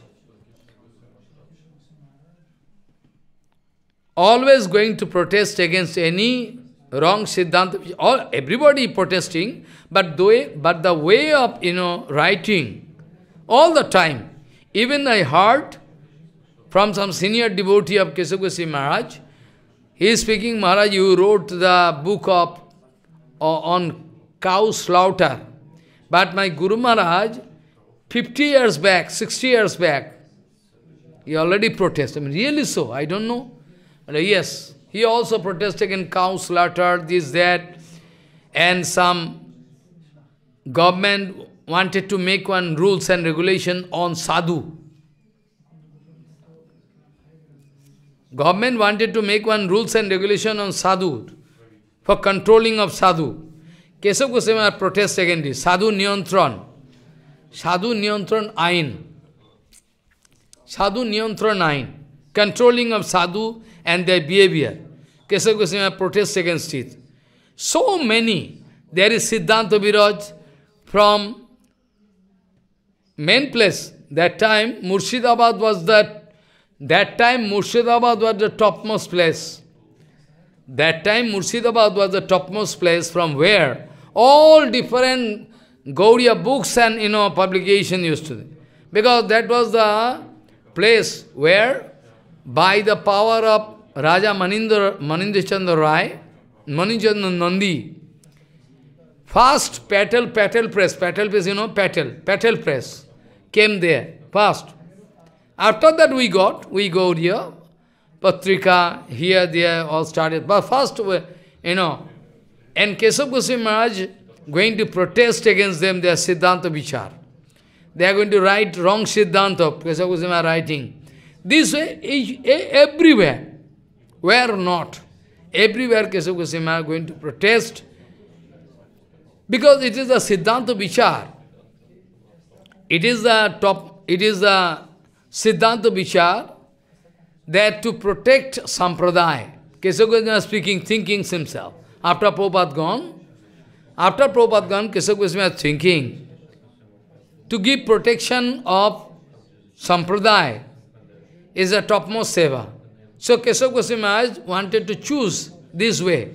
always going to protest against any wrong Siddhanta. All, everybody protesting, but the, way, but the way of you know writing, all the time, even I heard from some senior devotee of Kesagwasi Maharaj, he is speaking, Maharaj, you wrote the book of uh, on cow slaughter. But my Guru Maharaj, 50 years back, 60 years back, he already protested. I mean, really so, I don't know. And yes, he also protested in cow slaughter, this, that, and some government wanted to make one rules and regulation on sadhu. Government wanted to make one rules and regulation on sadhu, for controlling of sadhu. Kesav Goswami protest against this. Sadhu Niyantran. Sadhu Niyantran nine, Sadhu Niyantran nine, Controlling of sadhu and their behavior. Keshav Goswami protests against it. So many. There is Siddhanta Viraj from main place. That time, Murshidabad was the, that time Murshidabad was the topmost place. That time Murshidabad was the topmost place from where all different Gauriya books and you know publication used to be. Because that was the place where by the power of Raja Manindra, Manindrachandra Rai, Manindrachandra Nandi, first petal, petal press, petal press, you know, petal, petal press, came there, first. After that we got, we go here, Patrika, here, there, all started. But first, you know, and Kesab Goswami Maharaj going to protest against them, their Siddhanta Vichar. They are going to write wrong Siddhanta, Kesab Goswami writing. This way is everywhere. Where not? Everywhere Kesava Goswami are going to protest because it is the Siddhanta Vichar. It is the top, it is the Siddhanta Vichar that to protect Sampradaya. Kesava Goswami is speaking, thinking himself. After Prabhupada gone, after Prabhupada gone, Kesava Goswami is thinking to give protection of Sampradaya is the topmost seva. So Keshav Goswami Maharaj wanted to choose this way.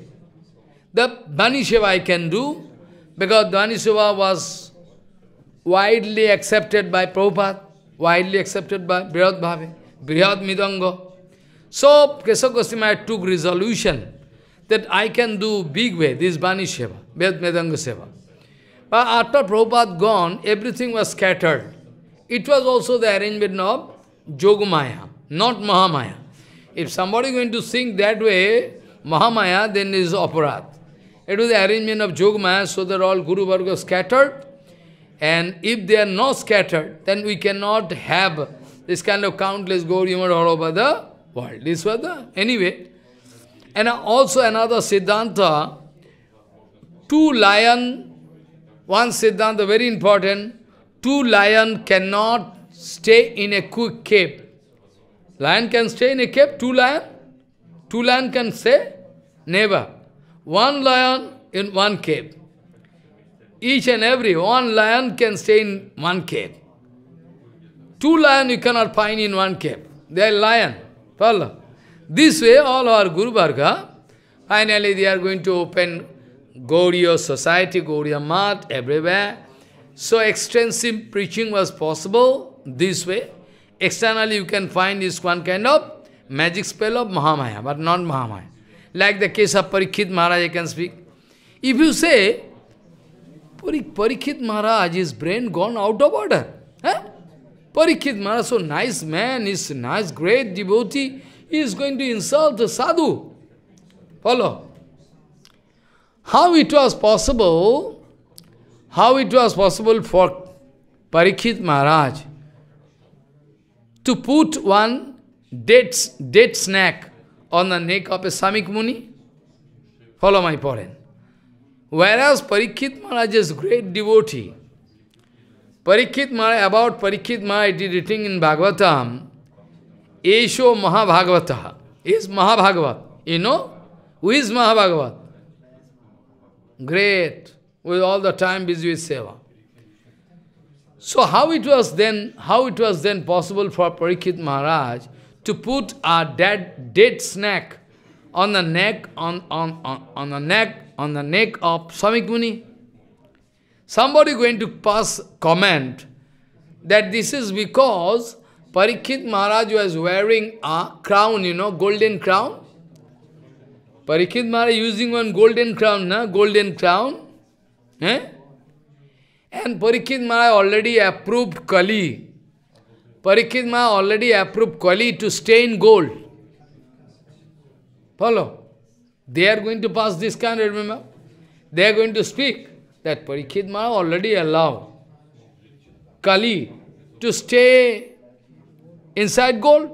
The Dhani Seva I can do, because Dhani Seva was widely accepted by Prabhupada, widely accepted by Brihad Bhave, Brihad Midanga. So Keshav Goswami Maharaj took resolution that I can do big way, this Bani Seva, Ved Midanga Seva. But after Prabhupada gone, everything was scattered. It was also the arrangement of Jogumaya not Mahamaya. If somebody is going to sing that way, Mahamaya, then is opera. It was the arrangement of Jogmaya so that all Guru Vargas scattered. And if they are not scattered, then we cannot have this kind of countless Gauriyamad all over the world. This was the, anyway. And also another Siddhanta, two lion, one Siddhanta very important, two lion cannot stay in a quick cave. Lion can stay in a cave, two lion? Two lion can say Never. One lion in one cave. Each and every one lion can stay in one cave. Two lion you cannot find in one cave. They are lion. Follow. This way all our Guru Bhargava, finally they are going to open Gauriya society, Gauriya math everywhere. So extensive preaching was possible this way. Externally you can find this one kind of magic spell of Mahamaya, but not Mahamaya. Like the case of Parikshit Maharaj, I can speak. If you say, Parikshit Maharaj, his brain gone out of order. Huh? Parikshit Maharaj, so nice man, is nice, great devotee, he is going to insult the sadhu. Follow. How it was possible, how it was possible for Parikshit Maharaj to put one dead, dead snack on the neck of a Samik Muni? Follow my point. Whereas Parikshit Maharaj is great devotee. Parikshit Maharaj, about Parikshit Maharaj, did reading in Bhagavatam, Esho Mahabhagavata is Mahabhagavat. You know? Who is Mahabhagavat? Great. With all the time busy with seva. So how it was then, how it was then possible for Parikshit Maharaj to put a dead, dead snake on the neck, on, on, on, on the neck, on the neck of Samikuni? Somebody going to pass comment that this is because Parikshit Maharaj was wearing a crown, you know, golden crown. Parikshit Maharaj using one golden crown, na? golden crown. Eh? And Parikshit Maharaj already approved Kali. Parikshit Maharaj already approved Kali to stay in gold. Follow? They are going to pass this kind, remember? They are going to speak that Parikshit Maharaj already allowed Kali to stay inside gold.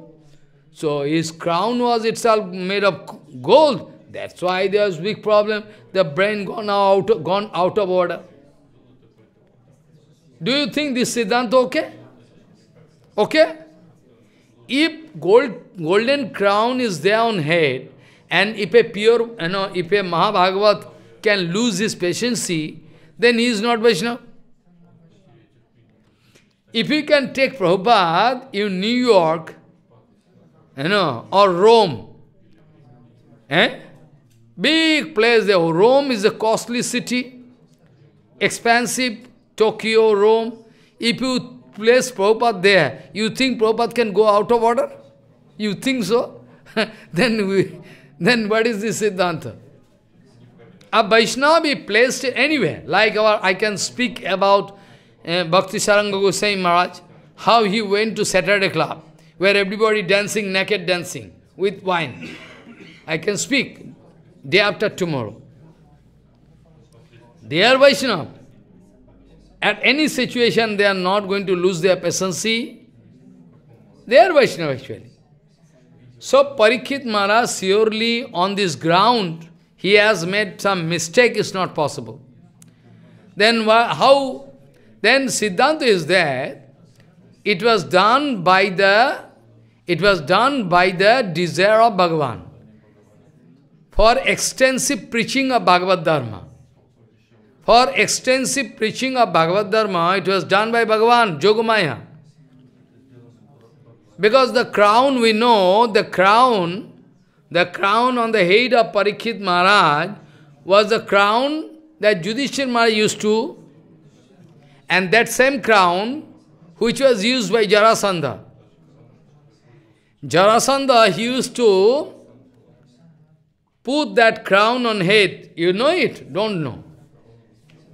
So his crown was itself made of gold. That's why there was big problem. The brain gone out, gone out of order. Do you think this Siddhanta okay? Okay? If gold, golden crown is there on head, and if a pure, you know, if a Mahabhagavat can lose his patience, then he is not Vaishnava. If you can take Prabhupada in New York, you know, or Rome, eh? big place there. Rome is a costly city, expensive, Tokyo, Rome. If you place Prabhupada there, you think Prabhupada can go out of order? You think so? then we, then what is this Siddhanta? A Vaishnava be placed anywhere. Like our, I can speak about uh, Bhakti Saranga Goswami Maharaj, how he went to Saturday club, where everybody dancing, naked dancing, with wine. I can speak day after tomorrow. They are Vaishnava. At any situation, they are not going to lose their patience. They are Vaishnava actually. So Parikshit Maharaj surely on this ground, he has made some mistake, it's not possible. Then how? Then Siddhanta is there. It was done by the, it was done by the desire of Bhagavan for extensive preaching of Bhagavad Dharma for extensive preaching of Bhagavad Dharma, it was done by Bhagavan, Jogamaya. Because the crown, we know, the crown, the crown on the head of Parikshit Maharaj was the crown that Yudhishthir Maharaj used to, and that same crown which was used by Jarasandha. Jarasandha, he used to put that crown on head. You know it? Don't know.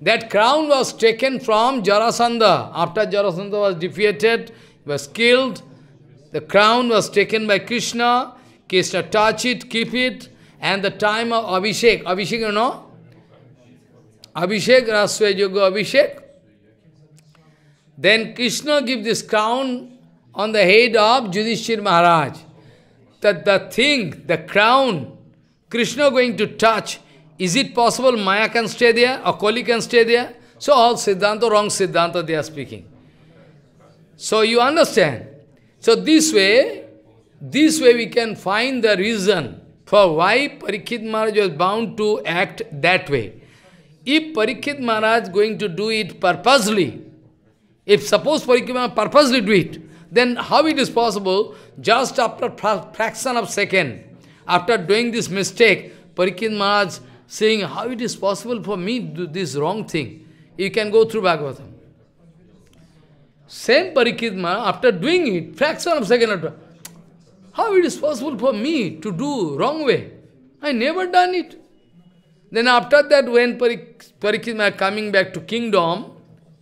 That crown was taken from Jarasandha. After Jarasandha was defeated, was killed, the crown was taken by Krishna. Krishna touch it, keep it, and the time of Abhishek. Abhishek, you know? Abhishek, Raswaya Yoga Abhishek. Then Krishna give this crown on the head of Yudhishthir Maharaj. That the thing, the crown, Krishna going to touch, is it possible Maya can stay there or Kali can stay there? So all Siddhanta, wrong Siddhanta they are speaking. So you understand? So this way, this way we can find the reason for why Parikshit Maharaj was bound to act that way. If Parikshit Maharaj going to do it purposely, if suppose Parikshit Maharaj purposely do it, then how it is possible, just after fraction of second, after doing this mistake, Parikshit Maharaj saying, how it is possible for me to do this wrong thing? You can go through Bhagavatam. Same Parikidma, after doing it, fraction of second, how it is possible for me to do wrong way? I never done it. Then after that, when Parik Parikidma coming back to kingdom,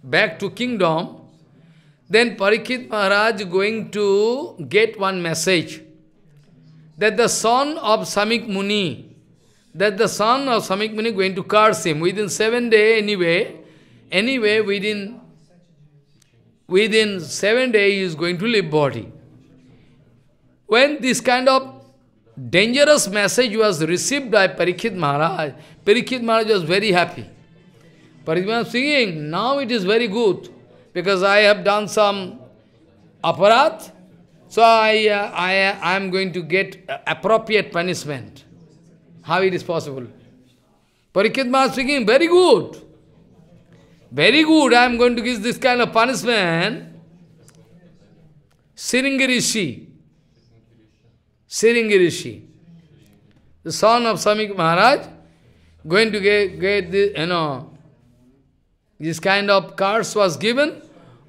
back to kingdom, then Parikit Maharaj going to get one message that the son of Samik Muni, that the son of Samikmuni going to curse him. Within seven day anyway, anyway within, within seven day he is going to leave body. When this kind of dangerous message was received by Parikshit Maharaj, Parikshit Maharaj was very happy. Parikshit Maharaj singing, now it is very good because I have done some aparat, so I, uh, I, I am going to get uh, appropriate punishment. How it is possible? Parikit Maharaj speaking, very good. Very good, I am going to give this kind of punishment. Siringirishi. Siringirishi. The son of Samik Maharaj, going to get, get this, you know, this kind of curse was given.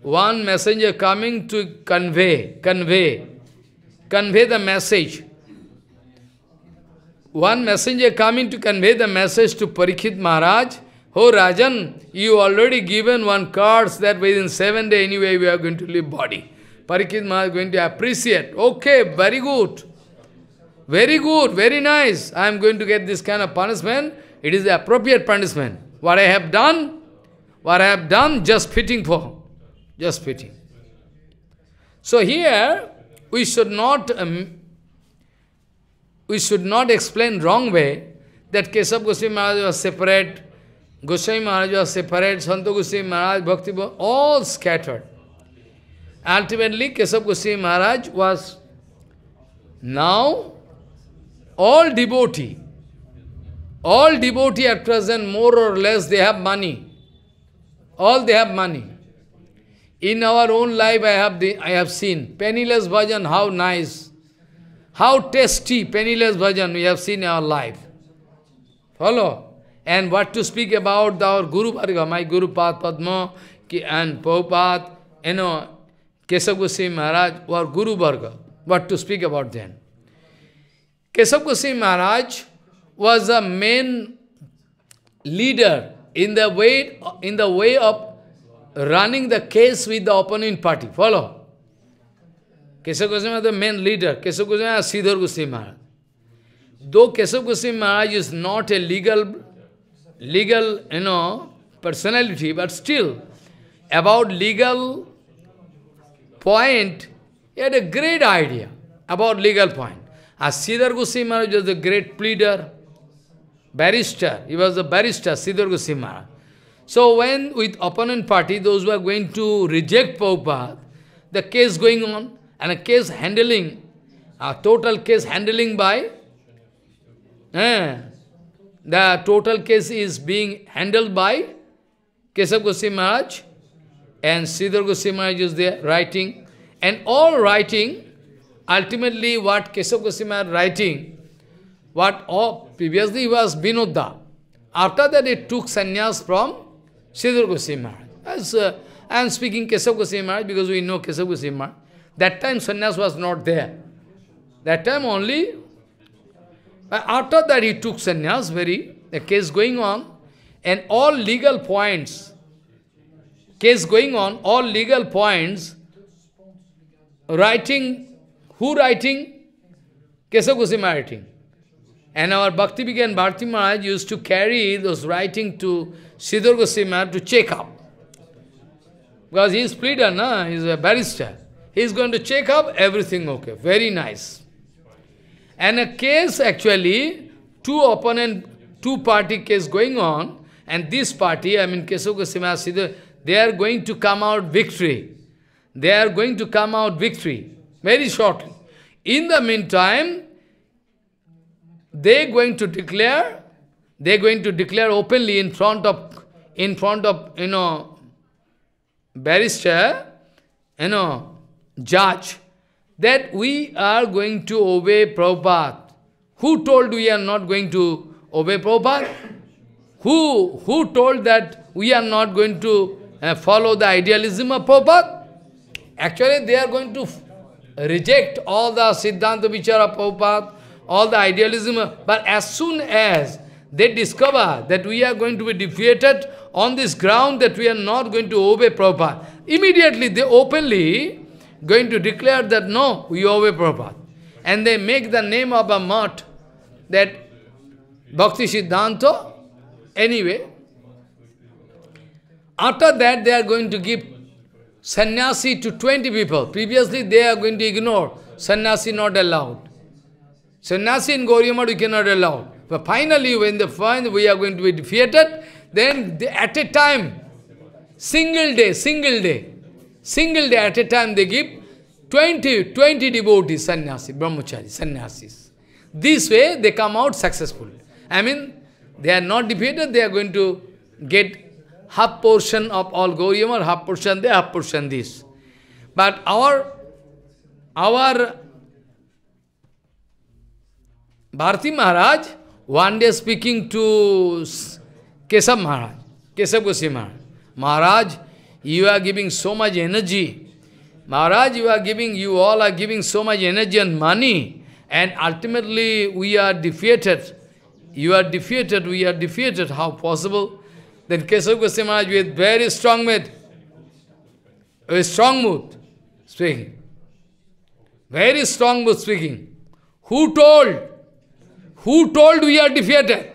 One messenger coming to convey, convey, convey the message one messenger coming to convey the message to Parikhit Maharaj, Oh Rajan, you already given one card that within seven days anyway we are going to leave body. Parikhit Maharaj is going to appreciate. Okay, very good. Very good, very nice. I am going to get this kind of punishment. It is the appropriate punishment. What I have done, what I have done, just fitting for. Just fitting. So here, we should not um, we should not explain wrong way that Kesab Goswami Maharaj was separate, Goswami Maharaj was separate, Santo Goswami Maharaj, Bhakti all scattered. Ultimately, Kesab Goswami Maharaj was now all devotee. All devotee at present, more or less, they have money. All they have money. In our own life, I have, the, I have seen penniless bhajan, how nice. How tasty, penniless bhajan we have seen in our life. Follow? And what to speak about our Guru Bhargava, my Guru Pad Padma and Prabhupada, you know, Kesav Goswami Maharaj or Guru Bhargava. What to speak about them? Kesav Goswami Maharaj was the main leader in the way in the way of running the case with the opponent party. Follow? Keshav Goswami the main leader. Keshav Goswami is Siddhar Goswami Maharaj. Though Keshav Goswami Maharaj is not a legal, legal, you know, personality, but still, about legal point, he had a great idea about legal point. As Siddhar Goswami Maharaj was a great pleader, barrister. He was a barrister, Siddhar Goswami Maharaj. So when with opponent party, those were going to reject Prabhupada, the case going on, and a case handling, a total case handling by, eh, the total case is being handled by Kesab Goswami Maharaj and Siddhar Goswami Maharaj is there writing. And all writing, ultimately what Kesab Goswami Maharaj writing, what all, previously was Vinodda. After that, it took sannyas from Siddhar Goswami Maharaj. As, uh, I am speaking Kesab Goswami Maharaj because we know Kesab Goswami Maharaj. That time sannyas was not there. That time only. Uh, after that he took sannyas, very, the case going on, and all legal points, case going on, all legal points, writing, who writing? Kesa Goswami writing. And our Bhakti began Bharti Maharaj used to carry those writing to Siddhar Goswami to check up. Because he is pleader, na? he is a barrister. Is going to check up everything okay. Very nice. And a case actually, two opponent, two party case going on, and this party, I mean Kesoka Simasiddha, they are going to come out victory. They are going to come out victory very shortly. In the meantime, they are going to declare, they are going to declare openly in front of, in front of, you know, barrister, you know, judge that we are going to obey Prabhupada. Who told we are not going to obey Prabhupada? Who, who told that we are not going to uh, follow the idealism of Prabhupada? Actually, they are going to reject all the Siddhanta Vichara Prabhupada, all the idealism. But as soon as they discover that we are going to be defeated on this ground that we are not going to obey Prabhupada, immediately they openly going to declare that, no, we obey Prabhupada. And they make the name of a mutt that Bhakti Siddhanta. Anyway, after that they are going to give sannyasi to 20 people. Previously they are going to ignore sannyasi not allowed. Sannyasi in Goryamad cannot allow. But finally when they find we are going to be defeated, then they, at a time, single day, single day, Single day at a time they give 20, 20 devotees, sannyasi, brahmachari, sannyasis. This way they come out successful. I mean, they are not defeated, they are going to get half portion of all Gauriyam or half portion they half portion this. But our, our Bharati Maharaj, one day speaking to Kesab Maharaj, Kesab Goswami Maharaj, Maharaj, you are giving so much energy. Maharaj, you are giving, you all are giving so much energy and money, and ultimately we are defeated. You are defeated, we are defeated. How possible? Then Keshav Goswami Maharaj with very strong mood, with strong mood, speaking. Very strong mood speaking. Who told? Who told we are defeated?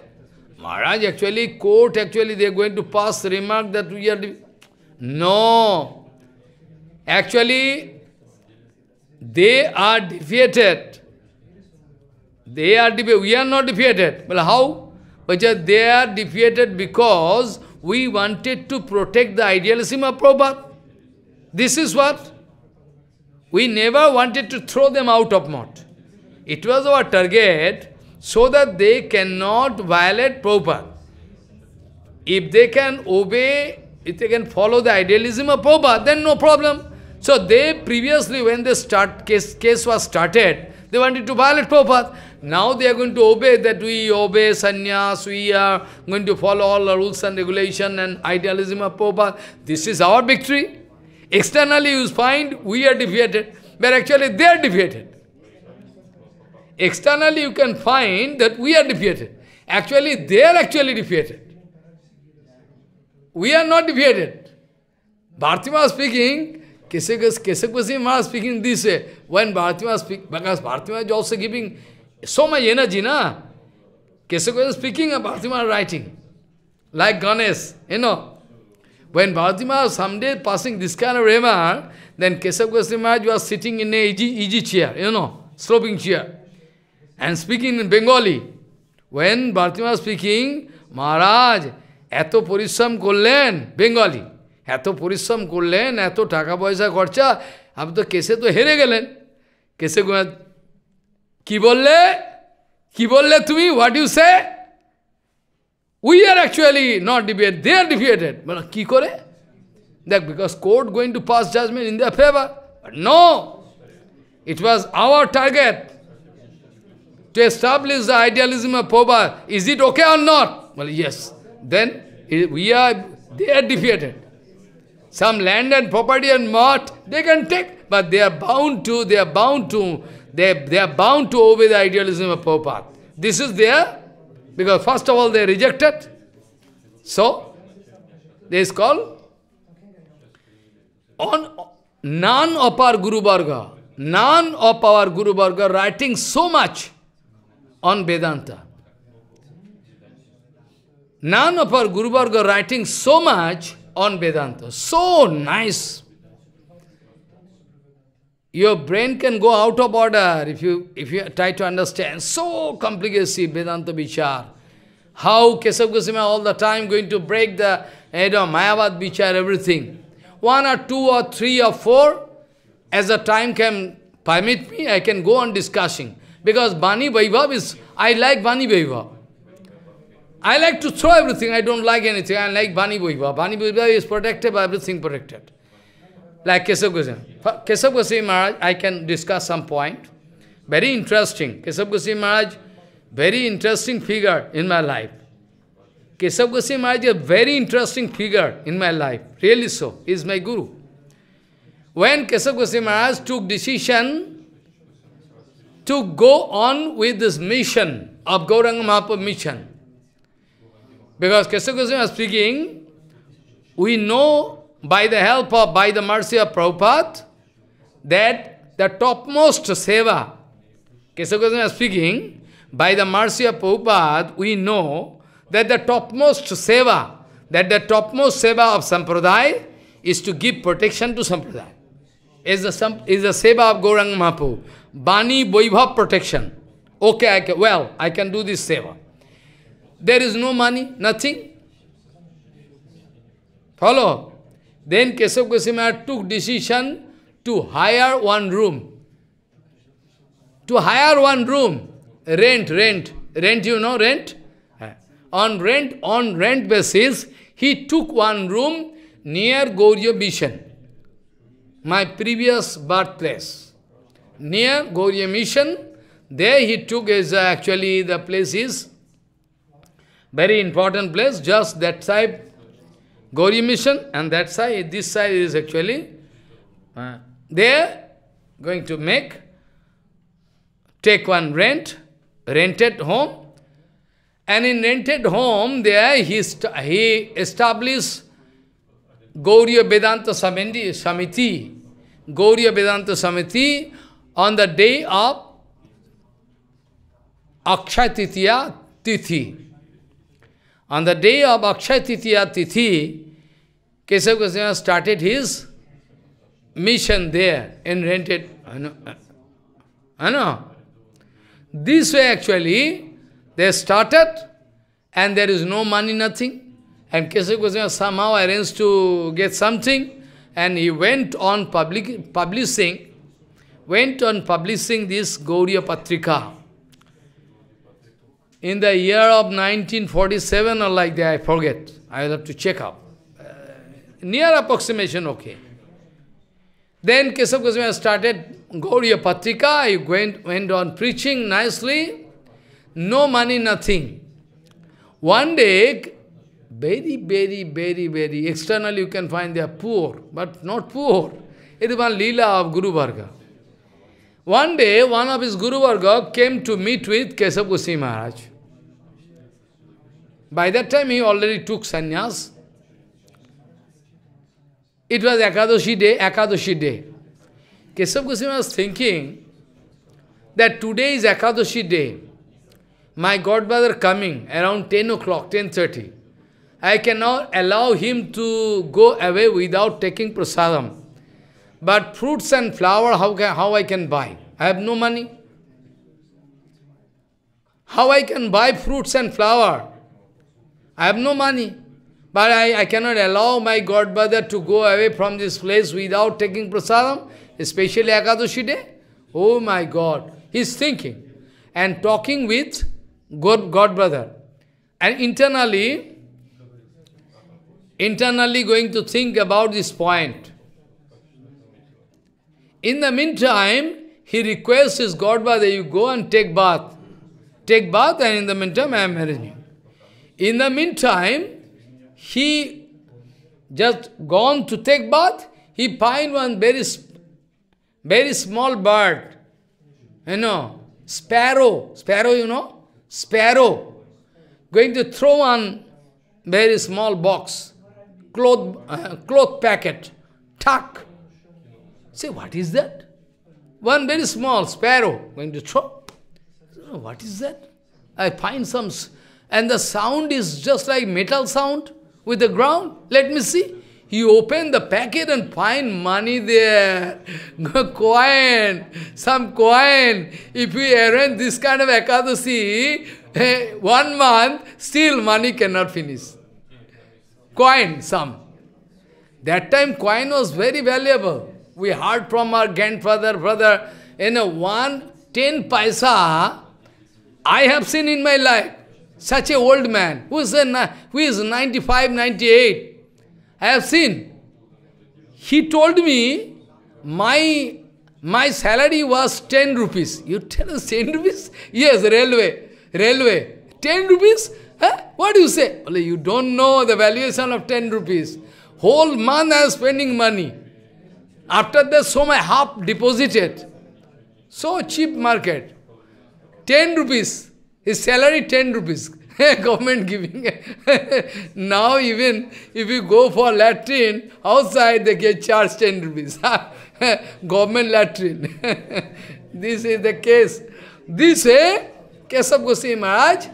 Maharaj actually, court actually, they are going to pass remark that we are no. Actually, they are defeated. They are defeated. We are not defeated. Well, how? Because they are defeated because we wanted to protect the idealism of Prabhupada. This is what? We never wanted to throw them out of mud. It was our target so that they cannot violate Prabhupada. If they can obey if they can follow the idealism of Prabhupada, then no problem. So they previously, when this start, case, case was started, they wanted to violate Prabhupada. Now they are going to obey that we obey sannyas, we are going to follow all the rules and regulation and idealism of Prabhupada. This is our victory. Externally you find we are defeated, but actually they are defeated. Externally you can find that we are defeated. Actually they are actually defeated. We are not defeated. Bhartima speaking, Kesakwasi Maharaj speaking this way. When Bhartima speak, because Bhartima is also giving so much energy, na? Kesakwasi speaking and Bhartima writing. Like Ganesh, you know. When Bhartima someday passing this kind of Rema, then Kesakwasi Maharaj was sitting in a easy, easy chair, you know, sloping chair, and speaking in Bengali. When Bhartima speaking, Maharaj, এত পরিশ্রম করলেন Bengali এত পরিশ্রম করলেন এত টাকা পয়সা খরচা আপনি তো কেসে তো হেরে গেলেন কেসে কি বললে কি বললে তুমি what you say we are actually not deviate they are deviated মানে কী করে দেখ because court going to pass judgement in the favour no it was our target to establish the idealism of power is it okay or not বলে yes then we are, they are defeated. Some land and property and mort, they can take, but they are bound to, they are bound to, they, they are bound to obey the idealism of Prabhupada. This is there, because first of all they rejected. So, this is called on none of our Guru Varga, none of our Guru Varga writing so much on Vedanta. None of our Guru Varga writing so much on Vedanta. So nice. Your brain can go out of order if you, if you try to understand. So complicated Vedanta Vichar. How Kesav Goswami all the time going to break the you know, Mayavad Vichar, everything. One or two or three or four, as the time can permit me, I can go on discussing. Because Bani Vaibhav is, I like Bani Vaibhav. I like to throw everything, I don't like anything, I like Bani Bhaiva. Bani Bhaiva is protected, by everything protected. Like Kesav Goswami. Kesav Goswami Maharaj, I can discuss some point. Very interesting. Kesav Goswami Maharaj, very interesting figure in my life. Kesav Goswami Maharaj is a very interesting figure in my life. Really so. He is my guru. When Kesav Goswami Maharaj took decision to go on with this mission of Gauranga Mahaprabhu mission, because Kesha Goswami speaking, we know by the help of, by the mercy of Prabhupada, that the topmost seva, Kesha Goswami speaking, by the mercy of Prabhupada, we know that the topmost seva, that the topmost seva of Sampradaya is to give protection to Sampradaya. Is the, is the seva of Gauranga Mahaprabhu. Bani Vaibhav protection. Okay, I can, well, I can do this seva. There is no money, nothing. Follow. Then Keshav Goswami took decision to hire one room. To hire one room, rent, rent, rent, you know, rent. Eh. On rent, on rent basis, he took one room near Gauriya Mission, my previous birthplace. Near Gauriya Mission, there he took is uh, actually the place is very important place, just that side, Gauri mission, and that side, this side is actually, uh, there, going to make, take one rent, rented home, and in rented home, there he, he established Gauriya Vedanta Samiti, Samiti, Gauriya Vedanta Samiti on the day of Akshaya Titiya Tithi. On the day of Akshay Titiya Tithi, Kesav Goswami started his mission there and rented. I know. This way actually, they started and there is no money, nothing. And Kesav Goswami somehow arranged to get something and he went on public, publishing, went on publishing this Gauriya Patrika in the year of 1947 or like that, I forget. I will have to check up. Uh, near approximation, okay. Then Kesab Goswami started Gauriya Patrika. He went, went on preaching nicely. No money, nothing. One day, very, very, very, very, externally you can find they are poor, but not poor. It is one lila of Guru Varga. One day, one of his Guru Varga came to meet with Kesab Goswami Maharaj. By that time he already took sannyas. It was Akadashi day, Akadashi day. Kesab Goswami was thinking that today is Akadashi day. My godfather coming around 10 o'clock, 10.30. I cannot allow him to go away without taking prasadam. But fruits and flour, how, can, how I can buy? I have no money. How I can buy fruits and flour? I have no money. But I, I cannot allow my brother to go away from this place without taking prasadam, especially Akadashi day. Oh my God! He's thinking and talking with God, God brother. And internally, internally going to think about this point. In the meantime, he requests his God brother, you go and take bath. Take bath and in the meantime I am marrying you. In the meantime, he just gone to take bath, he find one very, very small bird, you know, sparrow, sparrow, you know, sparrow, going to throw one very small box, cloth, uh, cloth packet, tuck. Say, what is that? One very small sparrow going to throw. What is that? I find some and the sound is just like metal sound with the ground. Let me see. He opened the packet and find money there, coin, some coin. If we arrange this kind of Ekadasi, eh, one month, still money cannot finish. Coin, some. That time coin was very valuable. We heard from our grandfather, brother, in a one, ten paisa, I have seen in my life. Such a old man, who is, a, who is 95, 98, I have seen. He told me, my, my salary was 10 rupees. You tell us 10 rupees? Yes, railway, railway. 10 rupees? Huh? What do you say? Well, you don't know the valuation of 10 rupees. Whole month I am spending money. After that, so my half deposited. So cheap market. 10 rupees. His salary 10 rupees. Government giving. now even if you go for latrine, outside they get charged 10 rupees. Government latrine. this is the case. This, eh? Kesab Goswami Maharaj,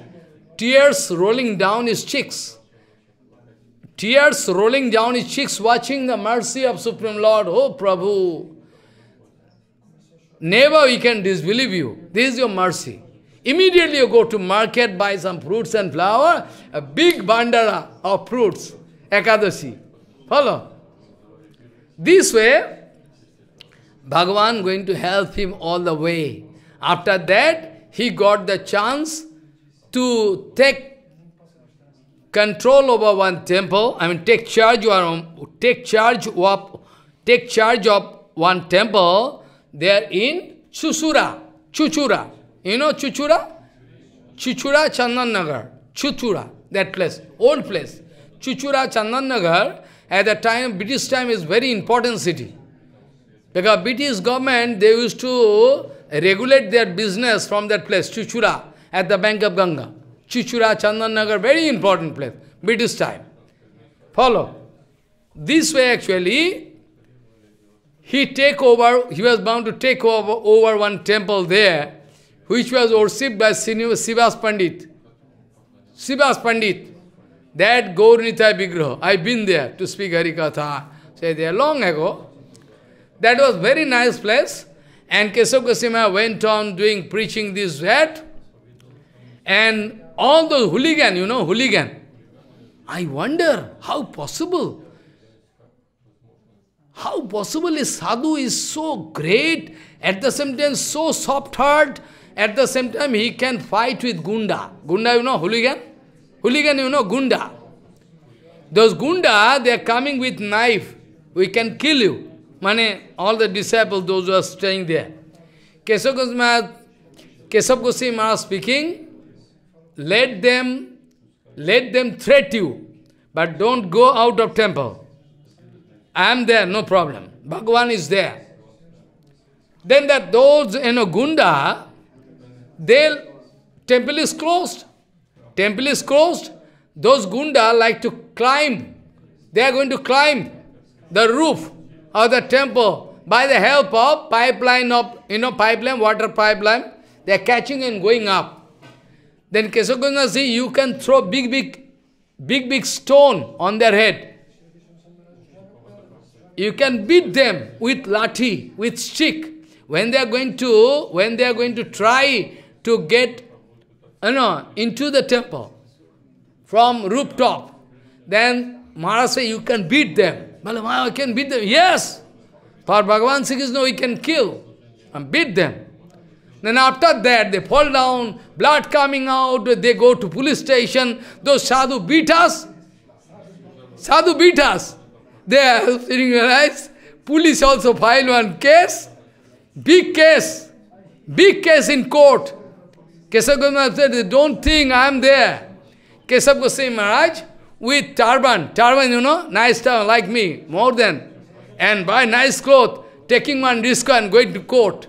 tears rolling down his cheeks. Tears rolling down his cheeks, watching the mercy of Supreme Lord. Oh, Prabhu. Never we can disbelieve you. This is your mercy. Immediately you go to market, buy some fruits and flour, a big bandara of fruits, ekadasi, Follow? This way, Bhagavan going to help him all the way. After that, he got the chance to take control over one temple, I mean take charge of, take charge of, take charge of one temple there in Chusura, Chuchura. You know Chuchura? Chuchura Chandan Nagar. Chuchura, that place, old place. Chuchura Chandan Nagar, at that time, British time is very important city. Because British government, they used to regulate their business from that place, Chuchura, at the bank of Ganga. Chuchura, Chandan Nagar, very important place, British time. Follow. This way actually, he take over, he was bound to take over, over one temple there, which was worshipped uh, by Sivas Pandit. Sivas Pandit. That Gaurnitai Vigraha. I've been there to speak Harikatha. Say there long ago. That was very nice place. And Kesava Goswami went on doing preaching this that. And all those hooligan, you know, hooligan. I wonder how possible. How possible is sadhu is so great, at the same time so soft-hearted, at the same time, he can fight with Gunda. Gunda, you know, hooligan? Hooligan, you know, Gunda. Those Gunda, they are coming with knife. We can kill you. Mane, all the disciples, those who are staying there. Keshav Goswami, Goswami Maharaj speaking, let them, let them threat you, but don't go out of temple. I am there, no problem. Bhagwan is there. Then that those, you know, Gunda, they temple is closed. Temple is closed. Those gunda like to climb. They are going to climb the roof of the temple by the help of pipeline of, you know, pipeline, water pipeline. They are catching and going up. Then Kesoganga you can throw big, big, big, big stone on their head. You can beat them with lathi, with stick. When they are going to, when they are going to try to get you know, into the temple from rooftop. Then Maharaj say, you can beat them. Well, I can beat them. Yes! For Bhagavan Sri Krishna, we can kill and beat them. Then after that, they fall down, blood coming out, they go to police station. Those sadhu beat us. Sadhu beat us. They are realize, police also file one case. Big case. Big case in court. Kesab Goswami said, don't think I am there. Kesab Goswami Maharaj with turban, turban, you know, nice turban, like me, more than. And buy nice cloth, taking one risk and going to court.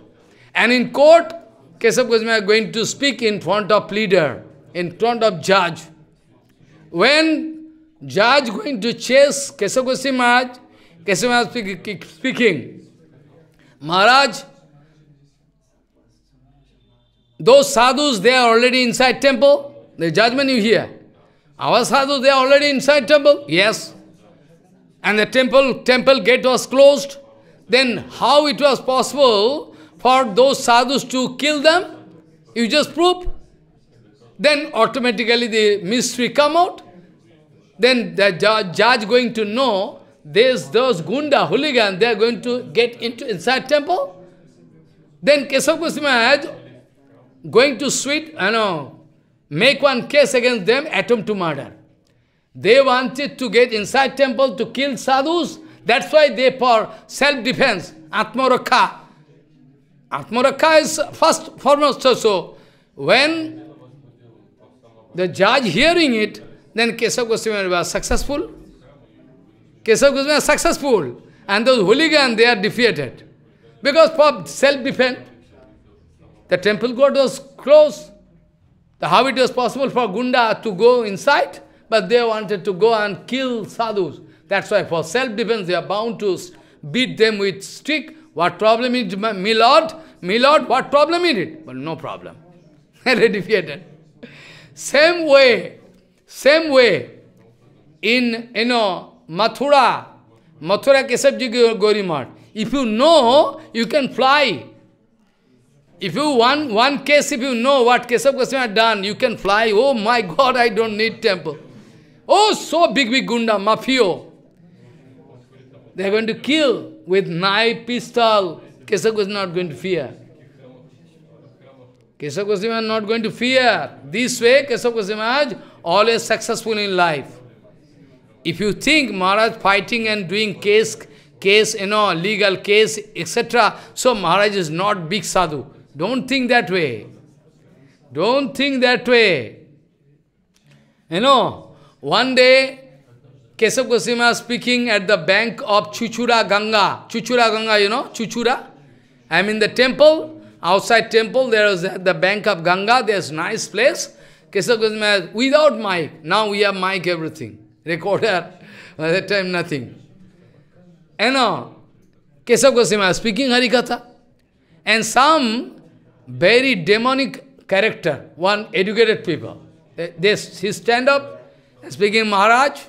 And in court, Kesab Goswami going to speak in front of pleader, in front of judge. When judge going to chase Kesab Goswami Maharaj, Kesab Maharaj speaking, Maharaj, those sadhus, they are already inside temple. The judgment you hear. Our sadhus, they are already inside temple. Yes. And the temple, temple gate was closed. Then how it was possible for those sadhus to kill them? You just prove. Then automatically the mystery come out. Then the judge, going to know there's those gunda, hooligan, they are going to get into inside temple. Then Kesava Goswami going to sweet, I know, make one case against them, attempt to murder. They wanted to get inside temple to kill sadhus. That's why they for self-defense, atmarakha. Atmarakha is first foremost also. When the judge hearing it, then Kesav Goswami was successful. Kesav Goswami was successful. And those hooligans, they are defeated. Because for self-defense, the temple god was closed. How it was possible for Gunda to go inside? But they wanted to go and kill sadhus. That's why for self-defense they are bound to beat them with stick. What problem is Milord? Milord, what problem is it? But no problem. defeated. Same way, same way, in, you know, Mathura, Mathura Kesabji Gorimat, if you know, you can fly. If you want one case, if you know what case, Goswami had done, you can fly, oh my God, I don't need temple. Oh, so big, big gunda, mafio. They are going to kill with knife, pistol. Kesav was not going to fear. Kesav Goswami is not going to fear. This way, Kesav Goswami is always successful in life. If you think Maharaj fighting and doing case, case, you know, legal case, etc., so Maharaj is not big sadhu. Don't think that way. Don't think that way. You know, one day, Kesab Goswami speaking at the bank of Chuchura Ganga. Chuchura Ganga, you know, Chuchura. I'm in the temple, outside temple, there is the bank of Ganga, there's nice place. Kesab Goswami without mic. Now we have mic, everything. Recorder, at that time nothing. You know, Kesab Goswami speaking Harikatha. And some very demonic character, one educated people. They, they, he stand up, speaking, Maharaj,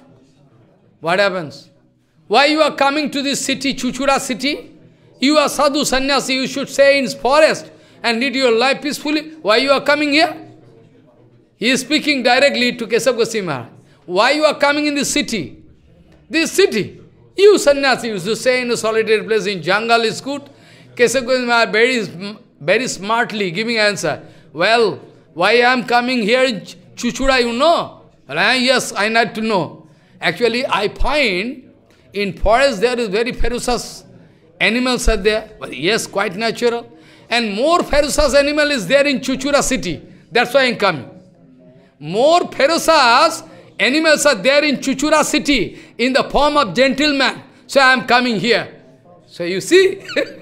what happens? Why you are coming to this city, Chuchura city? You are sadhu, sannyasi, you should stay in forest and lead your life peacefully. Why you are coming here? He is speaking directly to Kesav Goswami Why you are coming in this city? This city. You sannyasi used to stay in a solitary place in jungle is good. Kesav Goswami very very smartly giving answer. Well, why I am coming here in Chuchura, you know? yes, I need to know. Actually, I find in forest there is very ferocious animals are there. yes, quite natural. And more ferocious animal is there in Chuchura city. That's why I am coming. More ferocious animals are there in Chuchura city in the form of gentleman. So I am coming here. So you see?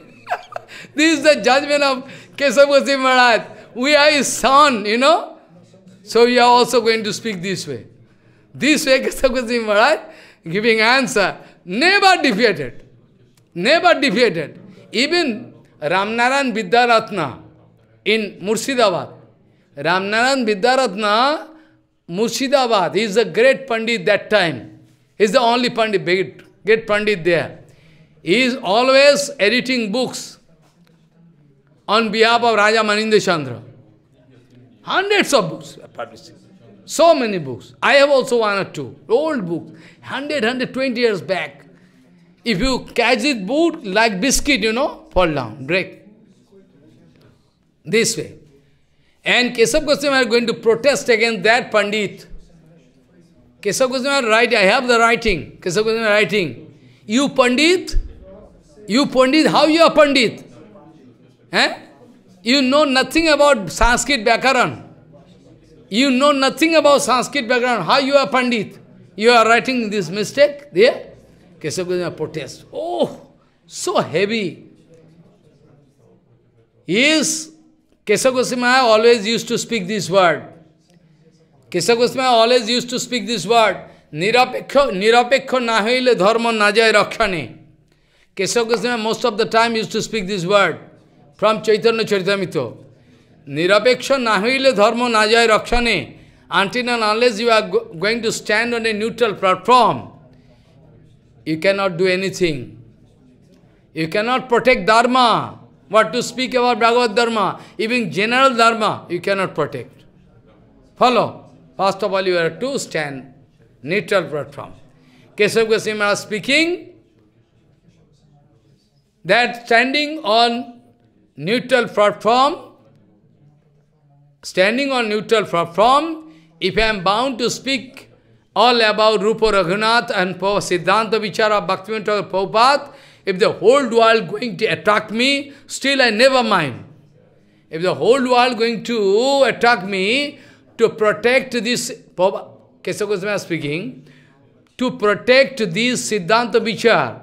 This is the judgment of Kesava Goswami Maharaj. We are his son, you know. So we are also going to speak this way. This way Kesava Goswami Maharaj giving answer. Never defeated. Never defeated. Even Ramnaran Vidyaratna in Murshidabad. Ramnaran Vidyaratna, Murshidabad, he is a great Pandit that time. He is the only Pandit, great, great Pandit there. He is always editing books. on behalf of Raja Manindeshandra, Chandra. Hundreds of books published. So many books. I have also one or two. Old book. 100, 120 years back. If you catch it boot like biscuit, you know, fall down, break. This way. And Kesab Goswami are going to protest against that Pandit. Kesab Goswami writing. I have the writing. Kesab Goswami writing. You Pandit? You Pandit? How you are Pandit? Eh? You know nothing about Sanskrit Vyakaran. You know nothing about Sanskrit background. How you are Pandit? You are writing this mistake there? Keshav Goswami protest. Oh, so heavy. Yes, Keshav Goswami always used to speak this word. Keshav Goswami always used to speak this word. নিরপেক্ষ নিরপেক্ষ না হইলে ধর্ম না যায় most of the time used to speak this word from Chaitanya Charitamrita. Nirapeksha nahile dharma najay rakshane. Until and unless you are go going to stand on a neutral platform, you cannot do anything. You cannot protect dharma. What to speak about Bhagavad Dharma? Even general dharma, you cannot protect. Follow? First of all, you are to stand neutral platform. Kesav Goswami speaking that standing on neutral platform, standing on neutral platform, if I am bound to speak all about Rupa Raghunath and Siddhanta Vichara Bhaktivinoda Prabhupada, if the whole world going to attack me, still I never mind. If the whole world going to attack me, to protect this, Kesha speaking, to protect this Siddhanta Vichar,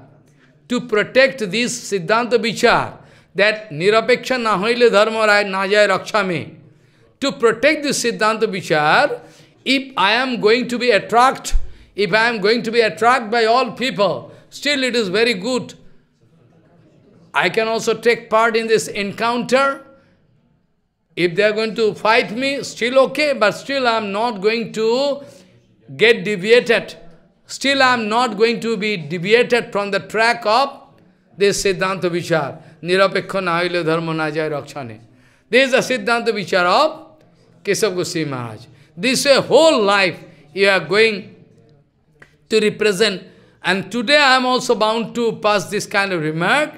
to protect this Siddhanta Vichar, that nirapeksha na hoile dharma rai najaya me To protect this Siddhanta Vichar, if I am going to be attracted, if I am going to be attracted by all people, still it is very good. I can also take part in this encounter. If they are going to fight me, still okay, but still I am not going to get deviated. Still I am not going to be deviated from the track of this Siddhanta Vichar, Nirapekha Nahile Dharma Najaya Rakshane. This is the Siddhanta Vichar of Kesab Goswami Maharaj. This a whole life you are going to represent. And today I am also bound to pass this kind of remark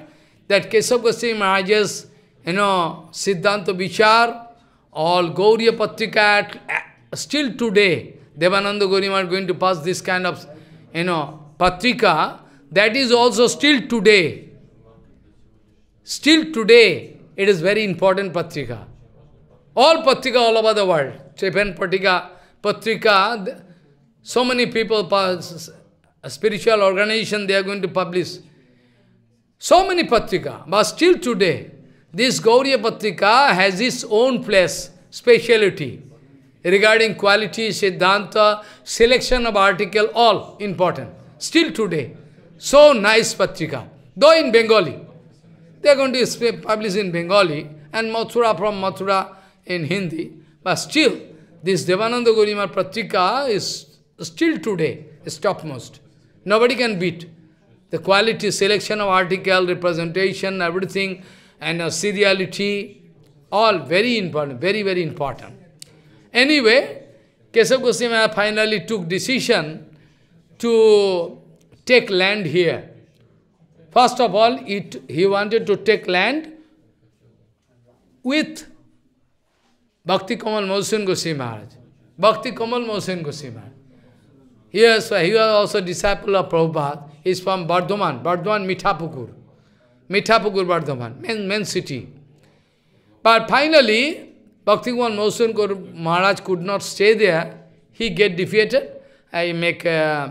that Kesab Goswami Maharaj's, you know, Siddhanta Vichar, all Gauriya Patrika, uh, still today, Devananda Gaurim are going to pass this kind of, you know, Patrika, that is also still today. Still today, it is very important Patrika. All Patrika all over the world. Chepen Patrika, Patrika, so many people, a spiritual organization, they are going to publish. So many Patrika, but still today, this Gauriya Patrika has its own place, speciality. Regarding quality, Siddhanta, selection of article, all important. Still today, so nice Patrika, though in Bengali. They are going to publish in Bengali and Mathura from Mathura in Hindi. But still, this Devananda Gorimar Pratika is still today is topmost. Nobody can beat. The quality, selection of article, representation, everything, and seriality, all very important, very, very important. Anyway, Kesav Goswami finally took decision to take land here First of all, it, he wanted to take land with Bhakti Kamal Mohsen Goswami Maharaj. Bhakti Kamal Mohsen Goswami Maharaj. Yes, he was also disciple of Prabhupada. He is from Bardhaman, Bardhaman Mithapukur. Mithapukur Bardhaman, main, main city. But finally, Bhakti Kamal Mohsen Maharaj could not stay there. He get defeated. I make, uh,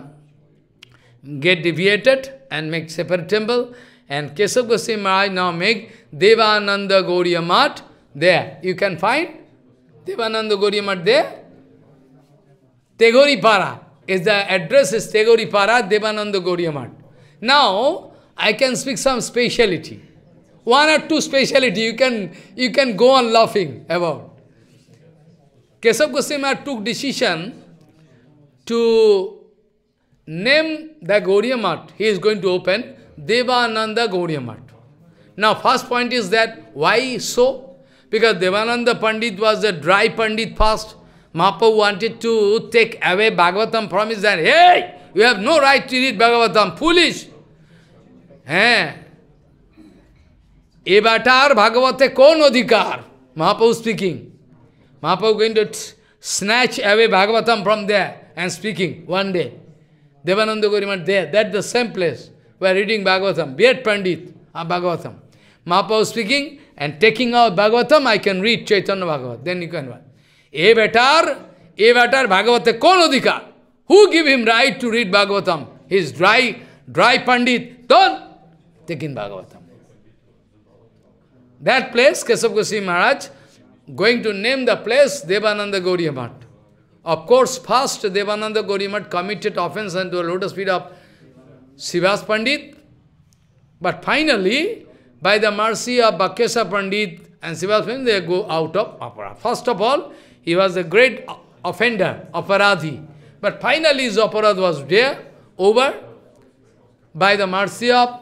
get deviated and make separate temple. And Keshav Goswami Maharaj now make Devananda Gauriya there. You can find Devananda Gauriya there. Tegori Para is the address is Tegori Para, Devananda Gauriya Now, I can speak some speciality. One or two speciality you can, you can go on laughing about. Keshav Goswami took decision to name the Gauriya Mart, He is going to open Devananda Gauriya Mart. Now, first point is that why so? Because Devananda Pandit was a dry Pandit first. Mahaprabhu wanted to take away Bhagavatam from his hand. Hey, you have no right to read Bhagavatam. Foolish. Hey. Evatar Bhagavate kon odhikar. Mahaprabhu speaking. Mahaprabhu going to snatch away Bhagavatam from there and speaking one day. Devananda Guru Maharaj, there, that's the same place. We are reading Bhagavatam, Vyat Pandit, a uh, Bhagavatam. Mahaprabhu speaking, and taking out Bhagavatam, I can read Chaitanya Bhagavat. Then you can read. Avatar, Avatar Bhagavatam, kon odhikar? Who give him right to read Bhagavatam? His dry, dry Pandit, don't take in Bhagavatam. That place, Kesab Goswami Maharaj, going to name the place Devananda Gauriya Mahat. Of course, first Devananda Gorimat committed offense unto the lotus feet of Sivas Pandit. But finally, by the mercy of Bhakesa Pandit and Sivas Pandit, they go out of opera. First of all, he was a great offender, aparadhi. But finally his aparadh was there, over, by the mercy of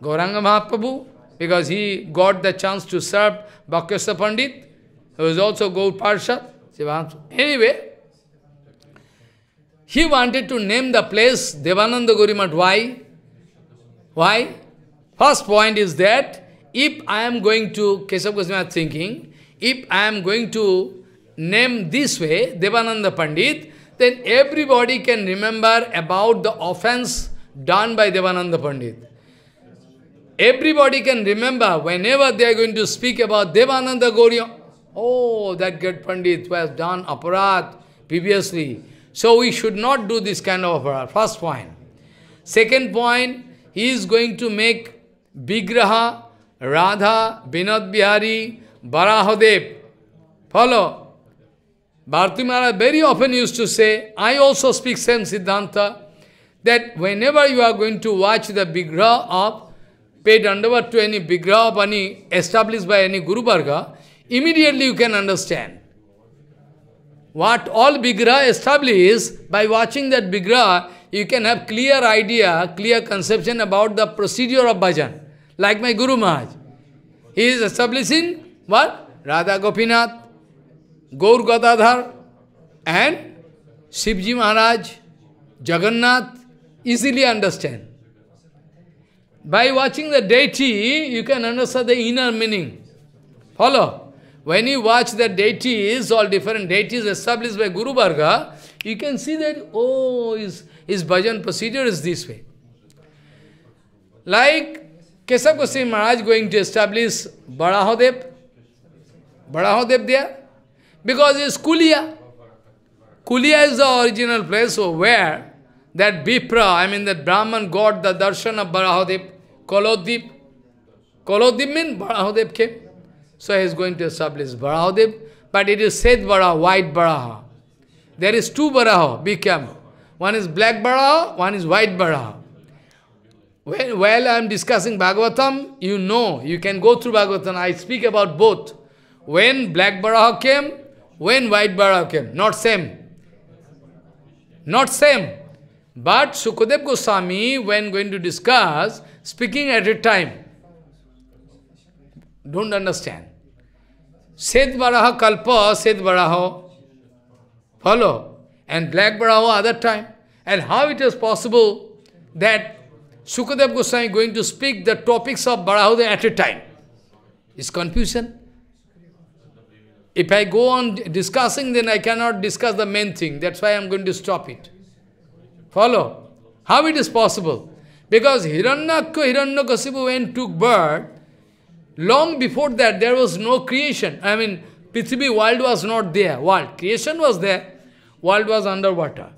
Gauranga Mahaprabhu, because he got the chance to serve Bhakesa Pandit, who was also Gaur Parshad. Anyway, he wanted to name the place Devananda Gurimat. Why? Why? First point is that if I am going to, Keshav Goswami thinking, if I am going to name this way, Devananda Pandit, then everybody can remember about the offense done by Devananda Pandit. Everybody can remember whenever they are going to speak about Devananda Gauriya. Oh, that great Pandit who has done aparat previously. So we should not do this kind of opera, uh, first point. Second point, he is going to make Vigraha, Radha, Vinod Bihari, Varahadev. Follow? Bharti Maharaj very often used to say, I also speak same Siddhanta, that whenever you are going to watch the Vigraha of, paid underworld to any Vigraha of any, established by any Guru Bhargava, immediately you can understand. What all Bigra established, by watching that Bigra, you can have clear idea, clear conception about the procedure of bhajan. Like my Guru Maharaj. He is establishing what? Radha Gopinath, Gaur Gadadhar, and Shivji Maharaj, Jagannath. Easily understand. By watching the deity, you can understand the inner meaning. Follow? When you watch the deities, all different deities established by Guru Varga, you can see that, oh, his, his bhajan procedure is this way. Like Kesab Goswami Maharaj going to establish Badahodev, Badahodev there, because it's Kulia. Kulia is the original place where that Bipra, I mean that Brahman got the darshan of Barahadev, Kolodip. Kolodip means Barahadev came. So he is going to establish Varahadev, but it is Seth Varaha, white Varaha. There is two Varaha, be careful. One is black Varaha, one is white Varaha. When, while I am discussing Bhagavatam, you know, you can go through Bhagavatam, I speak about both. When black Varaha came, when white Varaha came, not same. Not same. But Sukadev Goswami, when going to discuss, speaking at a time, don't understand. Seth Baraha Kalpa, Seth Baraha. Follow? And Black Baraha other time. And how it is possible that Sukadev Goswami is going to speak the topics of Barahuda at a time? Is confusion. If I go on discussing, then I cannot discuss the main thing. That's why I'm going to stop it. Follow? How it is possible? Because Hiranyakya Hiranyakasipu when took birth, Long before that, there was no creation. I mean, Pithibi world was not there. World. Creation was there. World was underwater.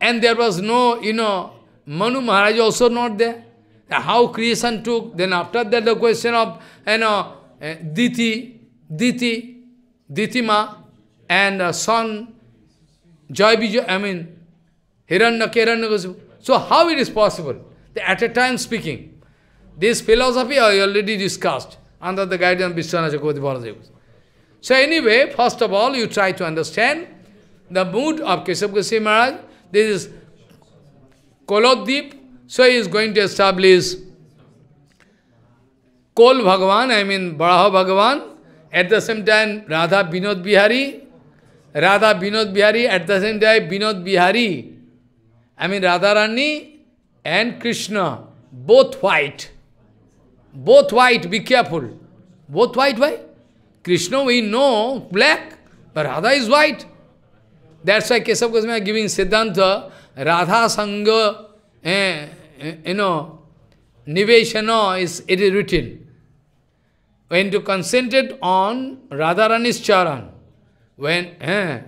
And there was no, you know, Manu Maharaj also not there. How creation took, then after that the question of, you know, eh, Diti, Diti, Ditima, and uh, son, Joy I mean, Hiranyakiranyakasipu. So how it is possible? At a time speaking. This philosophy I already discussed under the guidance of Vishwanath Chakravarti So anyway, first of all, you try to understand the mood of Keshav Goswami Maharaj. This is Kolodip, so he is going to establish Kol Bhagavan, I mean Baraha Bhagavan, at the same time Radha Binod Bihari, Radha Binod Bihari, at the same time Binod Bihari, I mean Radharani and Krishna, both white. Both white, be careful. Both white, why? Krishna we know black, but Radha is white. That's why Kesab Goswami is giving Siddhanta, Radha Sangha, eh, eh you know, Niveshana is, it is written. When to concentrate on Radharani's Charan, when, eh,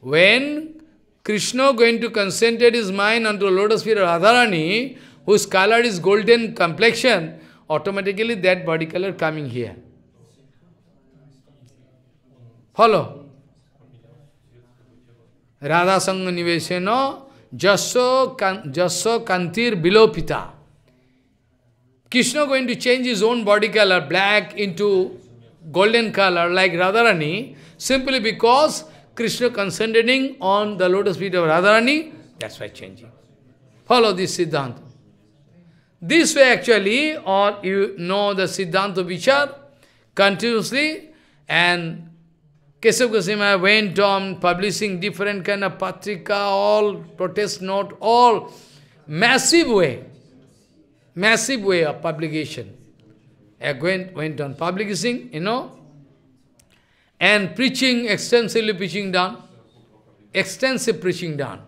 when Krishna going to concentrate his mind onto lotus feet of Radharani, whose color is golden complexion, automatically that body color coming here. Follow? Radha Sangha Niveseno Jasso, jasso Kantir Bilopita. Krishna going to change his own body color, black into golden color like Radharani, simply because Krishna concentrating on the lotus feet of Radharani, that's why changing. Follow this Siddhanta. This way actually, or you know the Siddhanta Vichar continuously, and Kesav Goswami went on publishing different kind of patrika, all protest note, all massive way, massive way of publication. I went, went on publishing, you know, and preaching, extensively preaching done, extensive preaching done.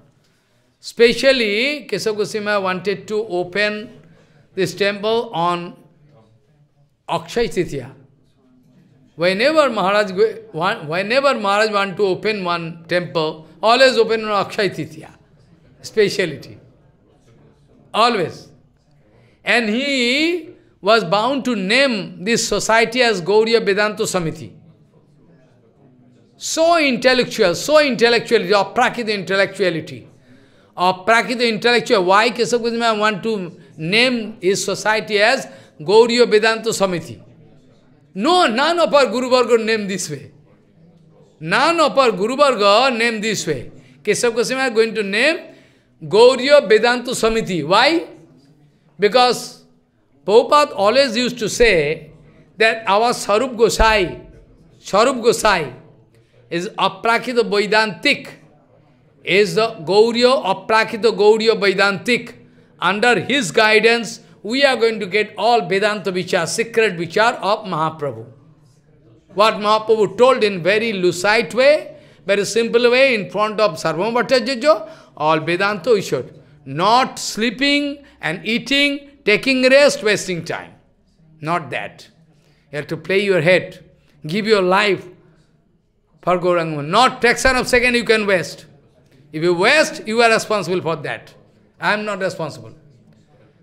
Especially, Kesav Goswami wanted to open this temple on Akshay Tithya. Whenever Maharaj, whenever Maharaj want to open one temple, always open on Akshay Tithya, speciality. Always. And he was bound to name this society as Gauriya Vedanta Samiti. So intellectual, so intellectual, or prakita intellectuality. Or prakita intellectual. Why Kesava Goswami want to Name his society as Gauriya Vedanta Samiti. No, none of our Guru Varga named this way. None of our Guru Varga named this way. Keshav Goswami is going to name Gauriya Vedanta Samiti. Why? Because Prabhupada always used to say that our Sarup Gosai, Sarup Gosai is Aprakita Vaidantik, is the Gauriya Aprakita Gauriya Vaidantik. Under his guidance, we are going to get all Vedanta Vichar, secret Vichar of Mahaprabhu. What Mahaprabhu told in very lucid way, very simple way, in front of Sarvamatajajo, all Vedanta we should. Not sleeping and eating, taking rest, wasting time. Not that. You have to play your head, give your life for Gauranga. Not fraction of second you can waste. If you waste, you are responsible for that. I am not responsible.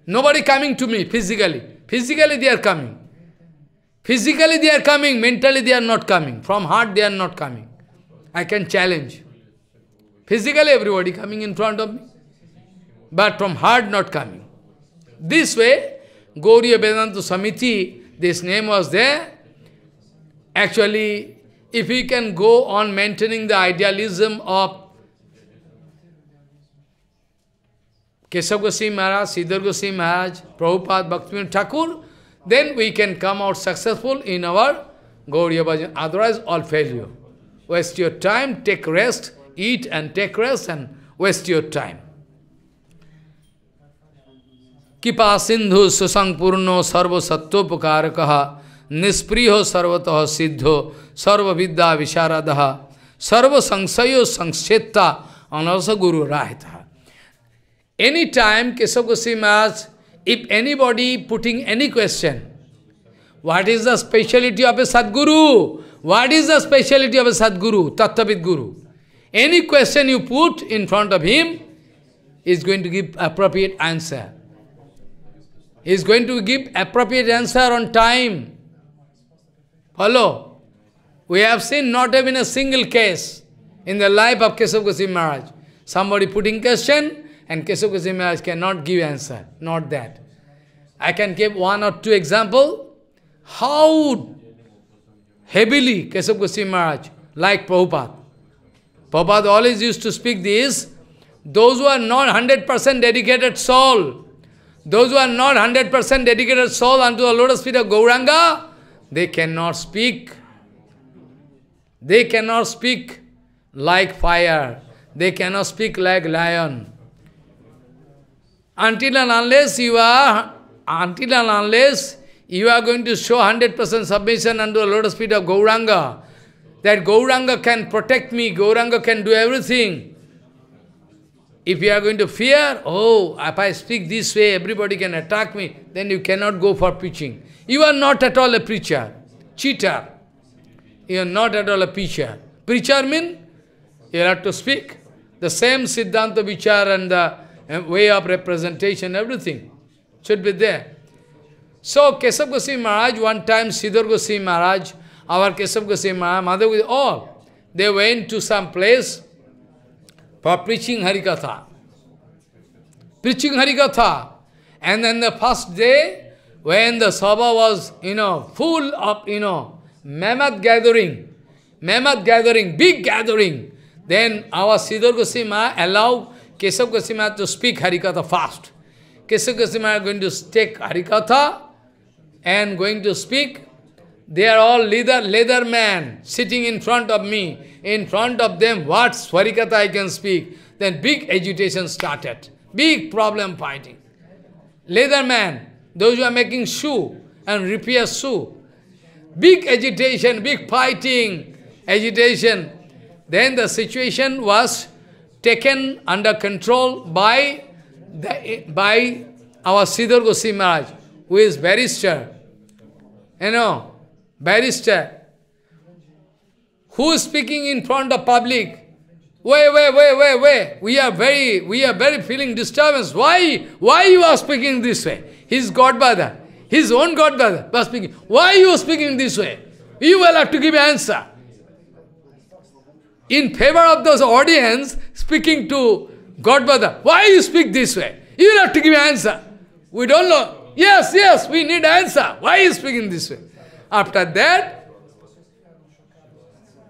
Nobody coming to me physically. Physically they are coming. Physically they are coming, mentally they are not coming. From heart they are not coming. I can challenge. Physically everybody coming in front of me. But from heart not coming. This way, Gauriya Vedanta Samiti, this name was there. Actually, if we can go on maintaining the idealism of Keshav Goswami Maharaj, Siddhar Goswami Maharaj, Prabhupada, Bhaktivinoda Thakur, then we can come out successful in our Gauriya Bhajan. Otherwise, all failure. Waste your time, take rest, eat and take rest and waste your time. Kipa Sindhu Susangpurno Sarva Sattvopukarakaha Nispriho Sarvataha Siddho Sarva Vidya Visharadaha Sarva Sangshayo Sangshetta and also Guru Rahita. Anytime Keshav Goswami asks, if anybody putting any question, what is the speciality of a Sadguru? What is the speciality of a Sadguru, Tattvavid Guru? Any question you put in front of him is going to give appropriate answer. He is going to give appropriate answer on time. Follow? We have seen not even a single case in the life of Keshav Goswami Maharaj. Somebody putting question, and Kesava Maharaj cannot give answer, not that. I can give one or two example, how heavily Kesava Goswami Maharaj, like Prabhupada. Prabhupada always used to speak this, those who are not 100% dedicated soul, those who are not 100% dedicated soul unto the lotus feet of Gauranga, they cannot speak. They cannot speak like fire. They cannot speak like lion. Until and unless you are, until and unless you are going to show 100% submission under the lotus feet of Gauranga, that Gauranga can protect me, Gauranga can do everything. If you are going to fear, oh, if I speak this way, everybody can attack me, then you cannot go for preaching. You are not at all a preacher, cheater. You are not at all a preacher. Preacher means you have to speak. The same Siddhanta Vichar and the way of representation, everything should be there. So Kesab Goswami Maharaj, one time Siddhar Goswami Maharaj, our Kesab Goswami Maharaj, mother with all, they went to some place for preaching Harikatha. Preaching Harikatha. And then the first day, when the Sabha was, you know, full of, you know, mammoth gathering, mammoth gathering, big gathering, then our Siddhar Goswami Maharaj allowed Keshav Goswami to speak Harikatha fast. Keshav Goswami are going to take Harikatha and going to speak. They are all leather, leather man sitting in front of me. In front of them, what Harikatha I can speak? Then big agitation started. Big problem fighting. Leather man, those who are making shoe and repair shoe. Big agitation, big fighting, agitation. Then the situation was taken under control by, the, by our Siddhar Goswami Maharaj, who is barrister. You know, barrister. Who is speaking in front of public? Way, way, way, way, way. We are very, we are very feeling disturbance. Why? Why you are speaking this way? His godfather, his own godfather was speaking. Why you are speaking this way? You will have to give answer in favor of those audience speaking to Godfather. Why you speak this way? You will have to give answer. We don't know. Yes, yes, we need answer. Why you speaking this way? After that,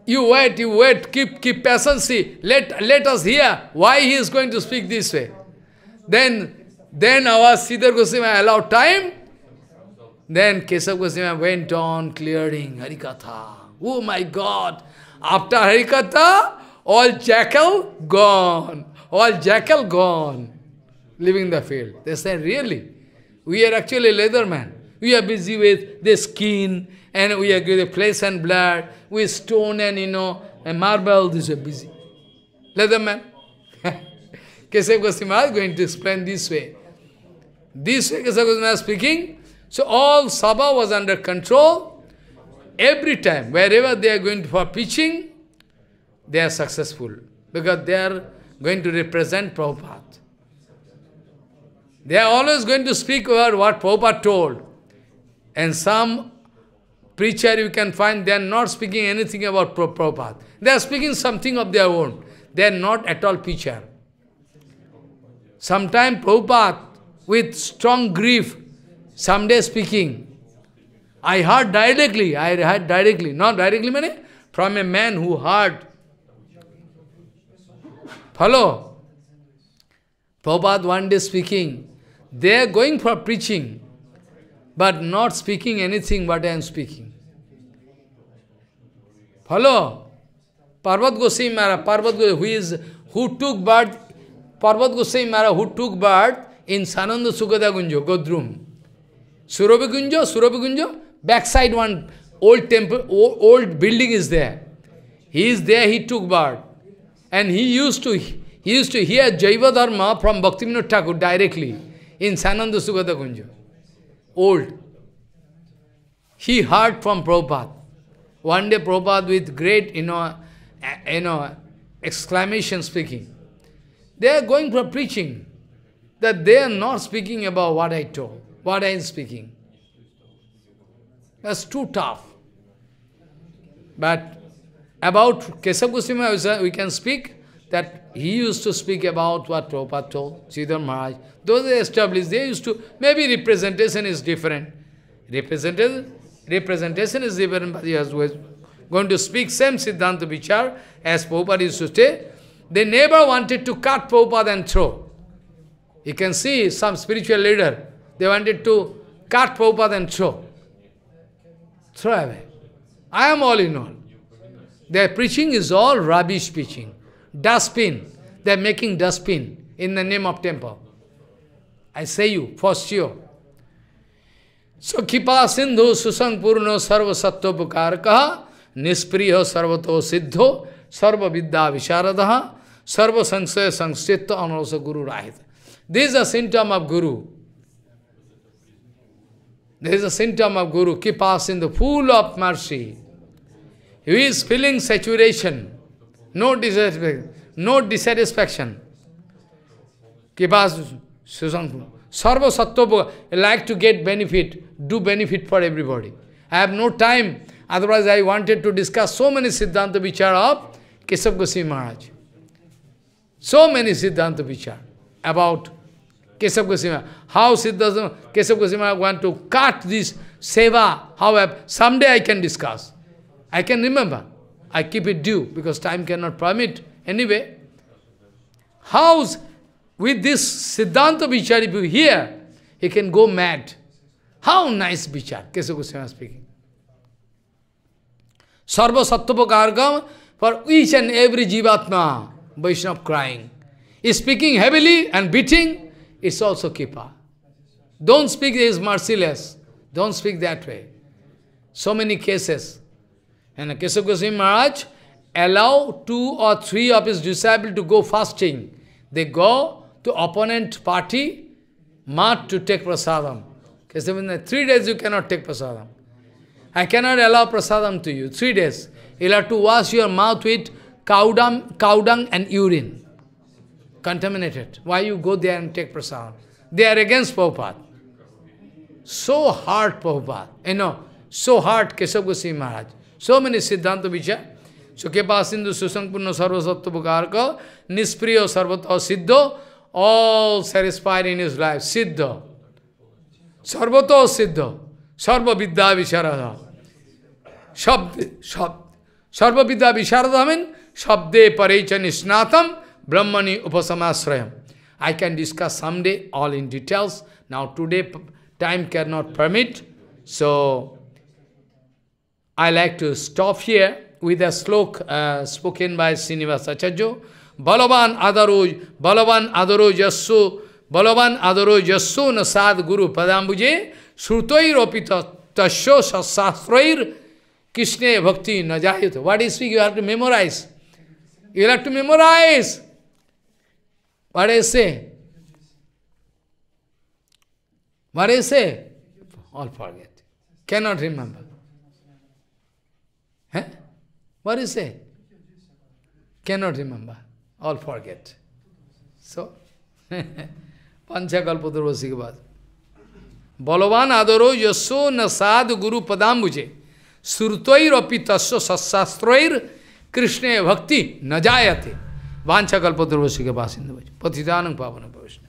you wait, you wait, keep keep patience. Let let us hear why he is going to speak this way. Then then our Siddhar Goswami allowed time. Then Kesav Goswami went on clearing Harikatha. Oh my God! After Harikatha, all jackal gone. All jackal gone. Leaving the field. They say, really? We are actually leatherman. We are busy with the skin and we are with flesh and blood, with stone and you know, and marble, this is busy. Leatherman. Keshav Goswami is going to explain this way. This way Keshav Goswami is speaking. So all Sabha was under control Every time, wherever they are going for preaching, they are successful because they are going to represent Prabhupada. They are always going to speak about what Prabhupada told. And some preacher you can find, they are not speaking anything about Prabhupada. They are speaking something of their own. They are not at all preacher. Sometimes Prabhupada, with strong grief, someday speaking, I heard directly, I heard directly, not directly, meaning from a man who heard. Follow? Prabhupada one day speaking, they are going for preaching, but not speaking anything what I am speaking. Follow? Parvat Goswami Maharaj, Parvat Goswami, who is, who took birth, Parvat Goswami Maharaj, who took birth in Sananda Sukada Gunjo, Godrum. Surabhi Gunjo, Surabhi Gunjo, Backside one old temple, old building is there. He is there, he took birth. And he used to he used to hear Jaiva Dharma from Bhaktivinoda Thakur directly in Sananda Sugata Kunja. Old. He heard from Prabhupada. One day Prabhupada with great, you know, you know, exclamation speaking. They are going for preaching that they are not speaking about what I told, what I am speaking. That's too tough. But about Kesab Goswami, we can speak that he used to speak about what Prabhupada told, Siddhar Maharaj. Those are established, they used to, maybe representation is different. Representation, representation is different, but he was going to speak same Siddhanta Vichar as Prabhupada used to say. They never wanted to cut Prabhupada and throw. You can see some spiritual leader, they wanted to cut Prabhupada and throw throw I am all in all. Their preaching is all rubbish preaching. Dustbin. They are making dustbin in the name of temple. I say you, for sure. So, Kipa Sindhu Susankpurno Sarva Sattvapukarkaha Nispriya Sarvato Siddho Sarva Vidya Visharadaha Sarva Sansaya Sanstita Anurasa Guru Rahita. This is a symptom of Guru. There is a symptom of Guru. in the pool of mercy. He is feeling saturation, no dissatisfaction. No dissatisfaction. Kipa Susanku. Sarva Sattva, like to get benefit, do benefit for everybody. I have no time, otherwise I wanted to discuss so many Siddhanta Vichara of Kesav Goswami Maharaj. So many Siddhanta Vichara about Kesab Goswami, how Siddhas, Kesab Goswami want to cut this seva, however, someday I can discuss. I can remember. I keep it due because time cannot permit. Anyway, how with this Siddhanta Vichar, if you hear, he can go mad. How nice Vichar, Kesab Goswami speaking. Sarva Sattvapakargam for each and every Jivatma, Vaishnava crying. He is speaking heavily and beating, it's also kippa. Don't speak is merciless. Don't speak that way. So many cases. And Keshav Goswami Maharaj Allow two or three of his disciples to go fasting. They go to opponent party, mat to take prasadam. Keshav Goswami, three days you cannot take prasadam. I cannot allow prasadam to you. Three days. You'll have to wash your mouth with cow dung, cow dung and urine contaminated. Why you go there and take prasad? They are against Prabhupada. So hard Prabhupada, you know, so hard Keshav Goswami Maharaj. So many Siddhanta Vichar. So Kepasindu Susankpurna Sarvasattva Bhukarka, Nispriyo Sarvata Siddho, all satisfied in his life. Siddho. Sarvato Siddho. Sarva Vidya Vicharada. Shabd, Shabd. Sarva Vidya Vicharada means Shabde Parecha Nishnatam Brahmani Upasamasrayam. I can discuss someday all in details. Now today time cannot permit. So I like to stop here with a slok uh, spoken by Srinivasa Balavan adaro, balavan adaru jassu, balavan adaro jassu nasad guru padambuje, shrutoi ropita tasho sasastroir Krishna bhakti najayut. What is speak? You have to memorize. You have to memorize. What I say? What I say? All forget. Cannot remember. Huh? What is say? Cannot remember. All forget. So, Panchakalpa Durvasi ke baad. बलवान आदरो यशो न साध गुरु पदाम्बुजे श्रुतोर अपि तस्व सत्शास्त्रोर कृष्ण भक्ति न जायते वाछा कल्पतुर्वश्य के पास हिंदु पथिदान पावन भविष्य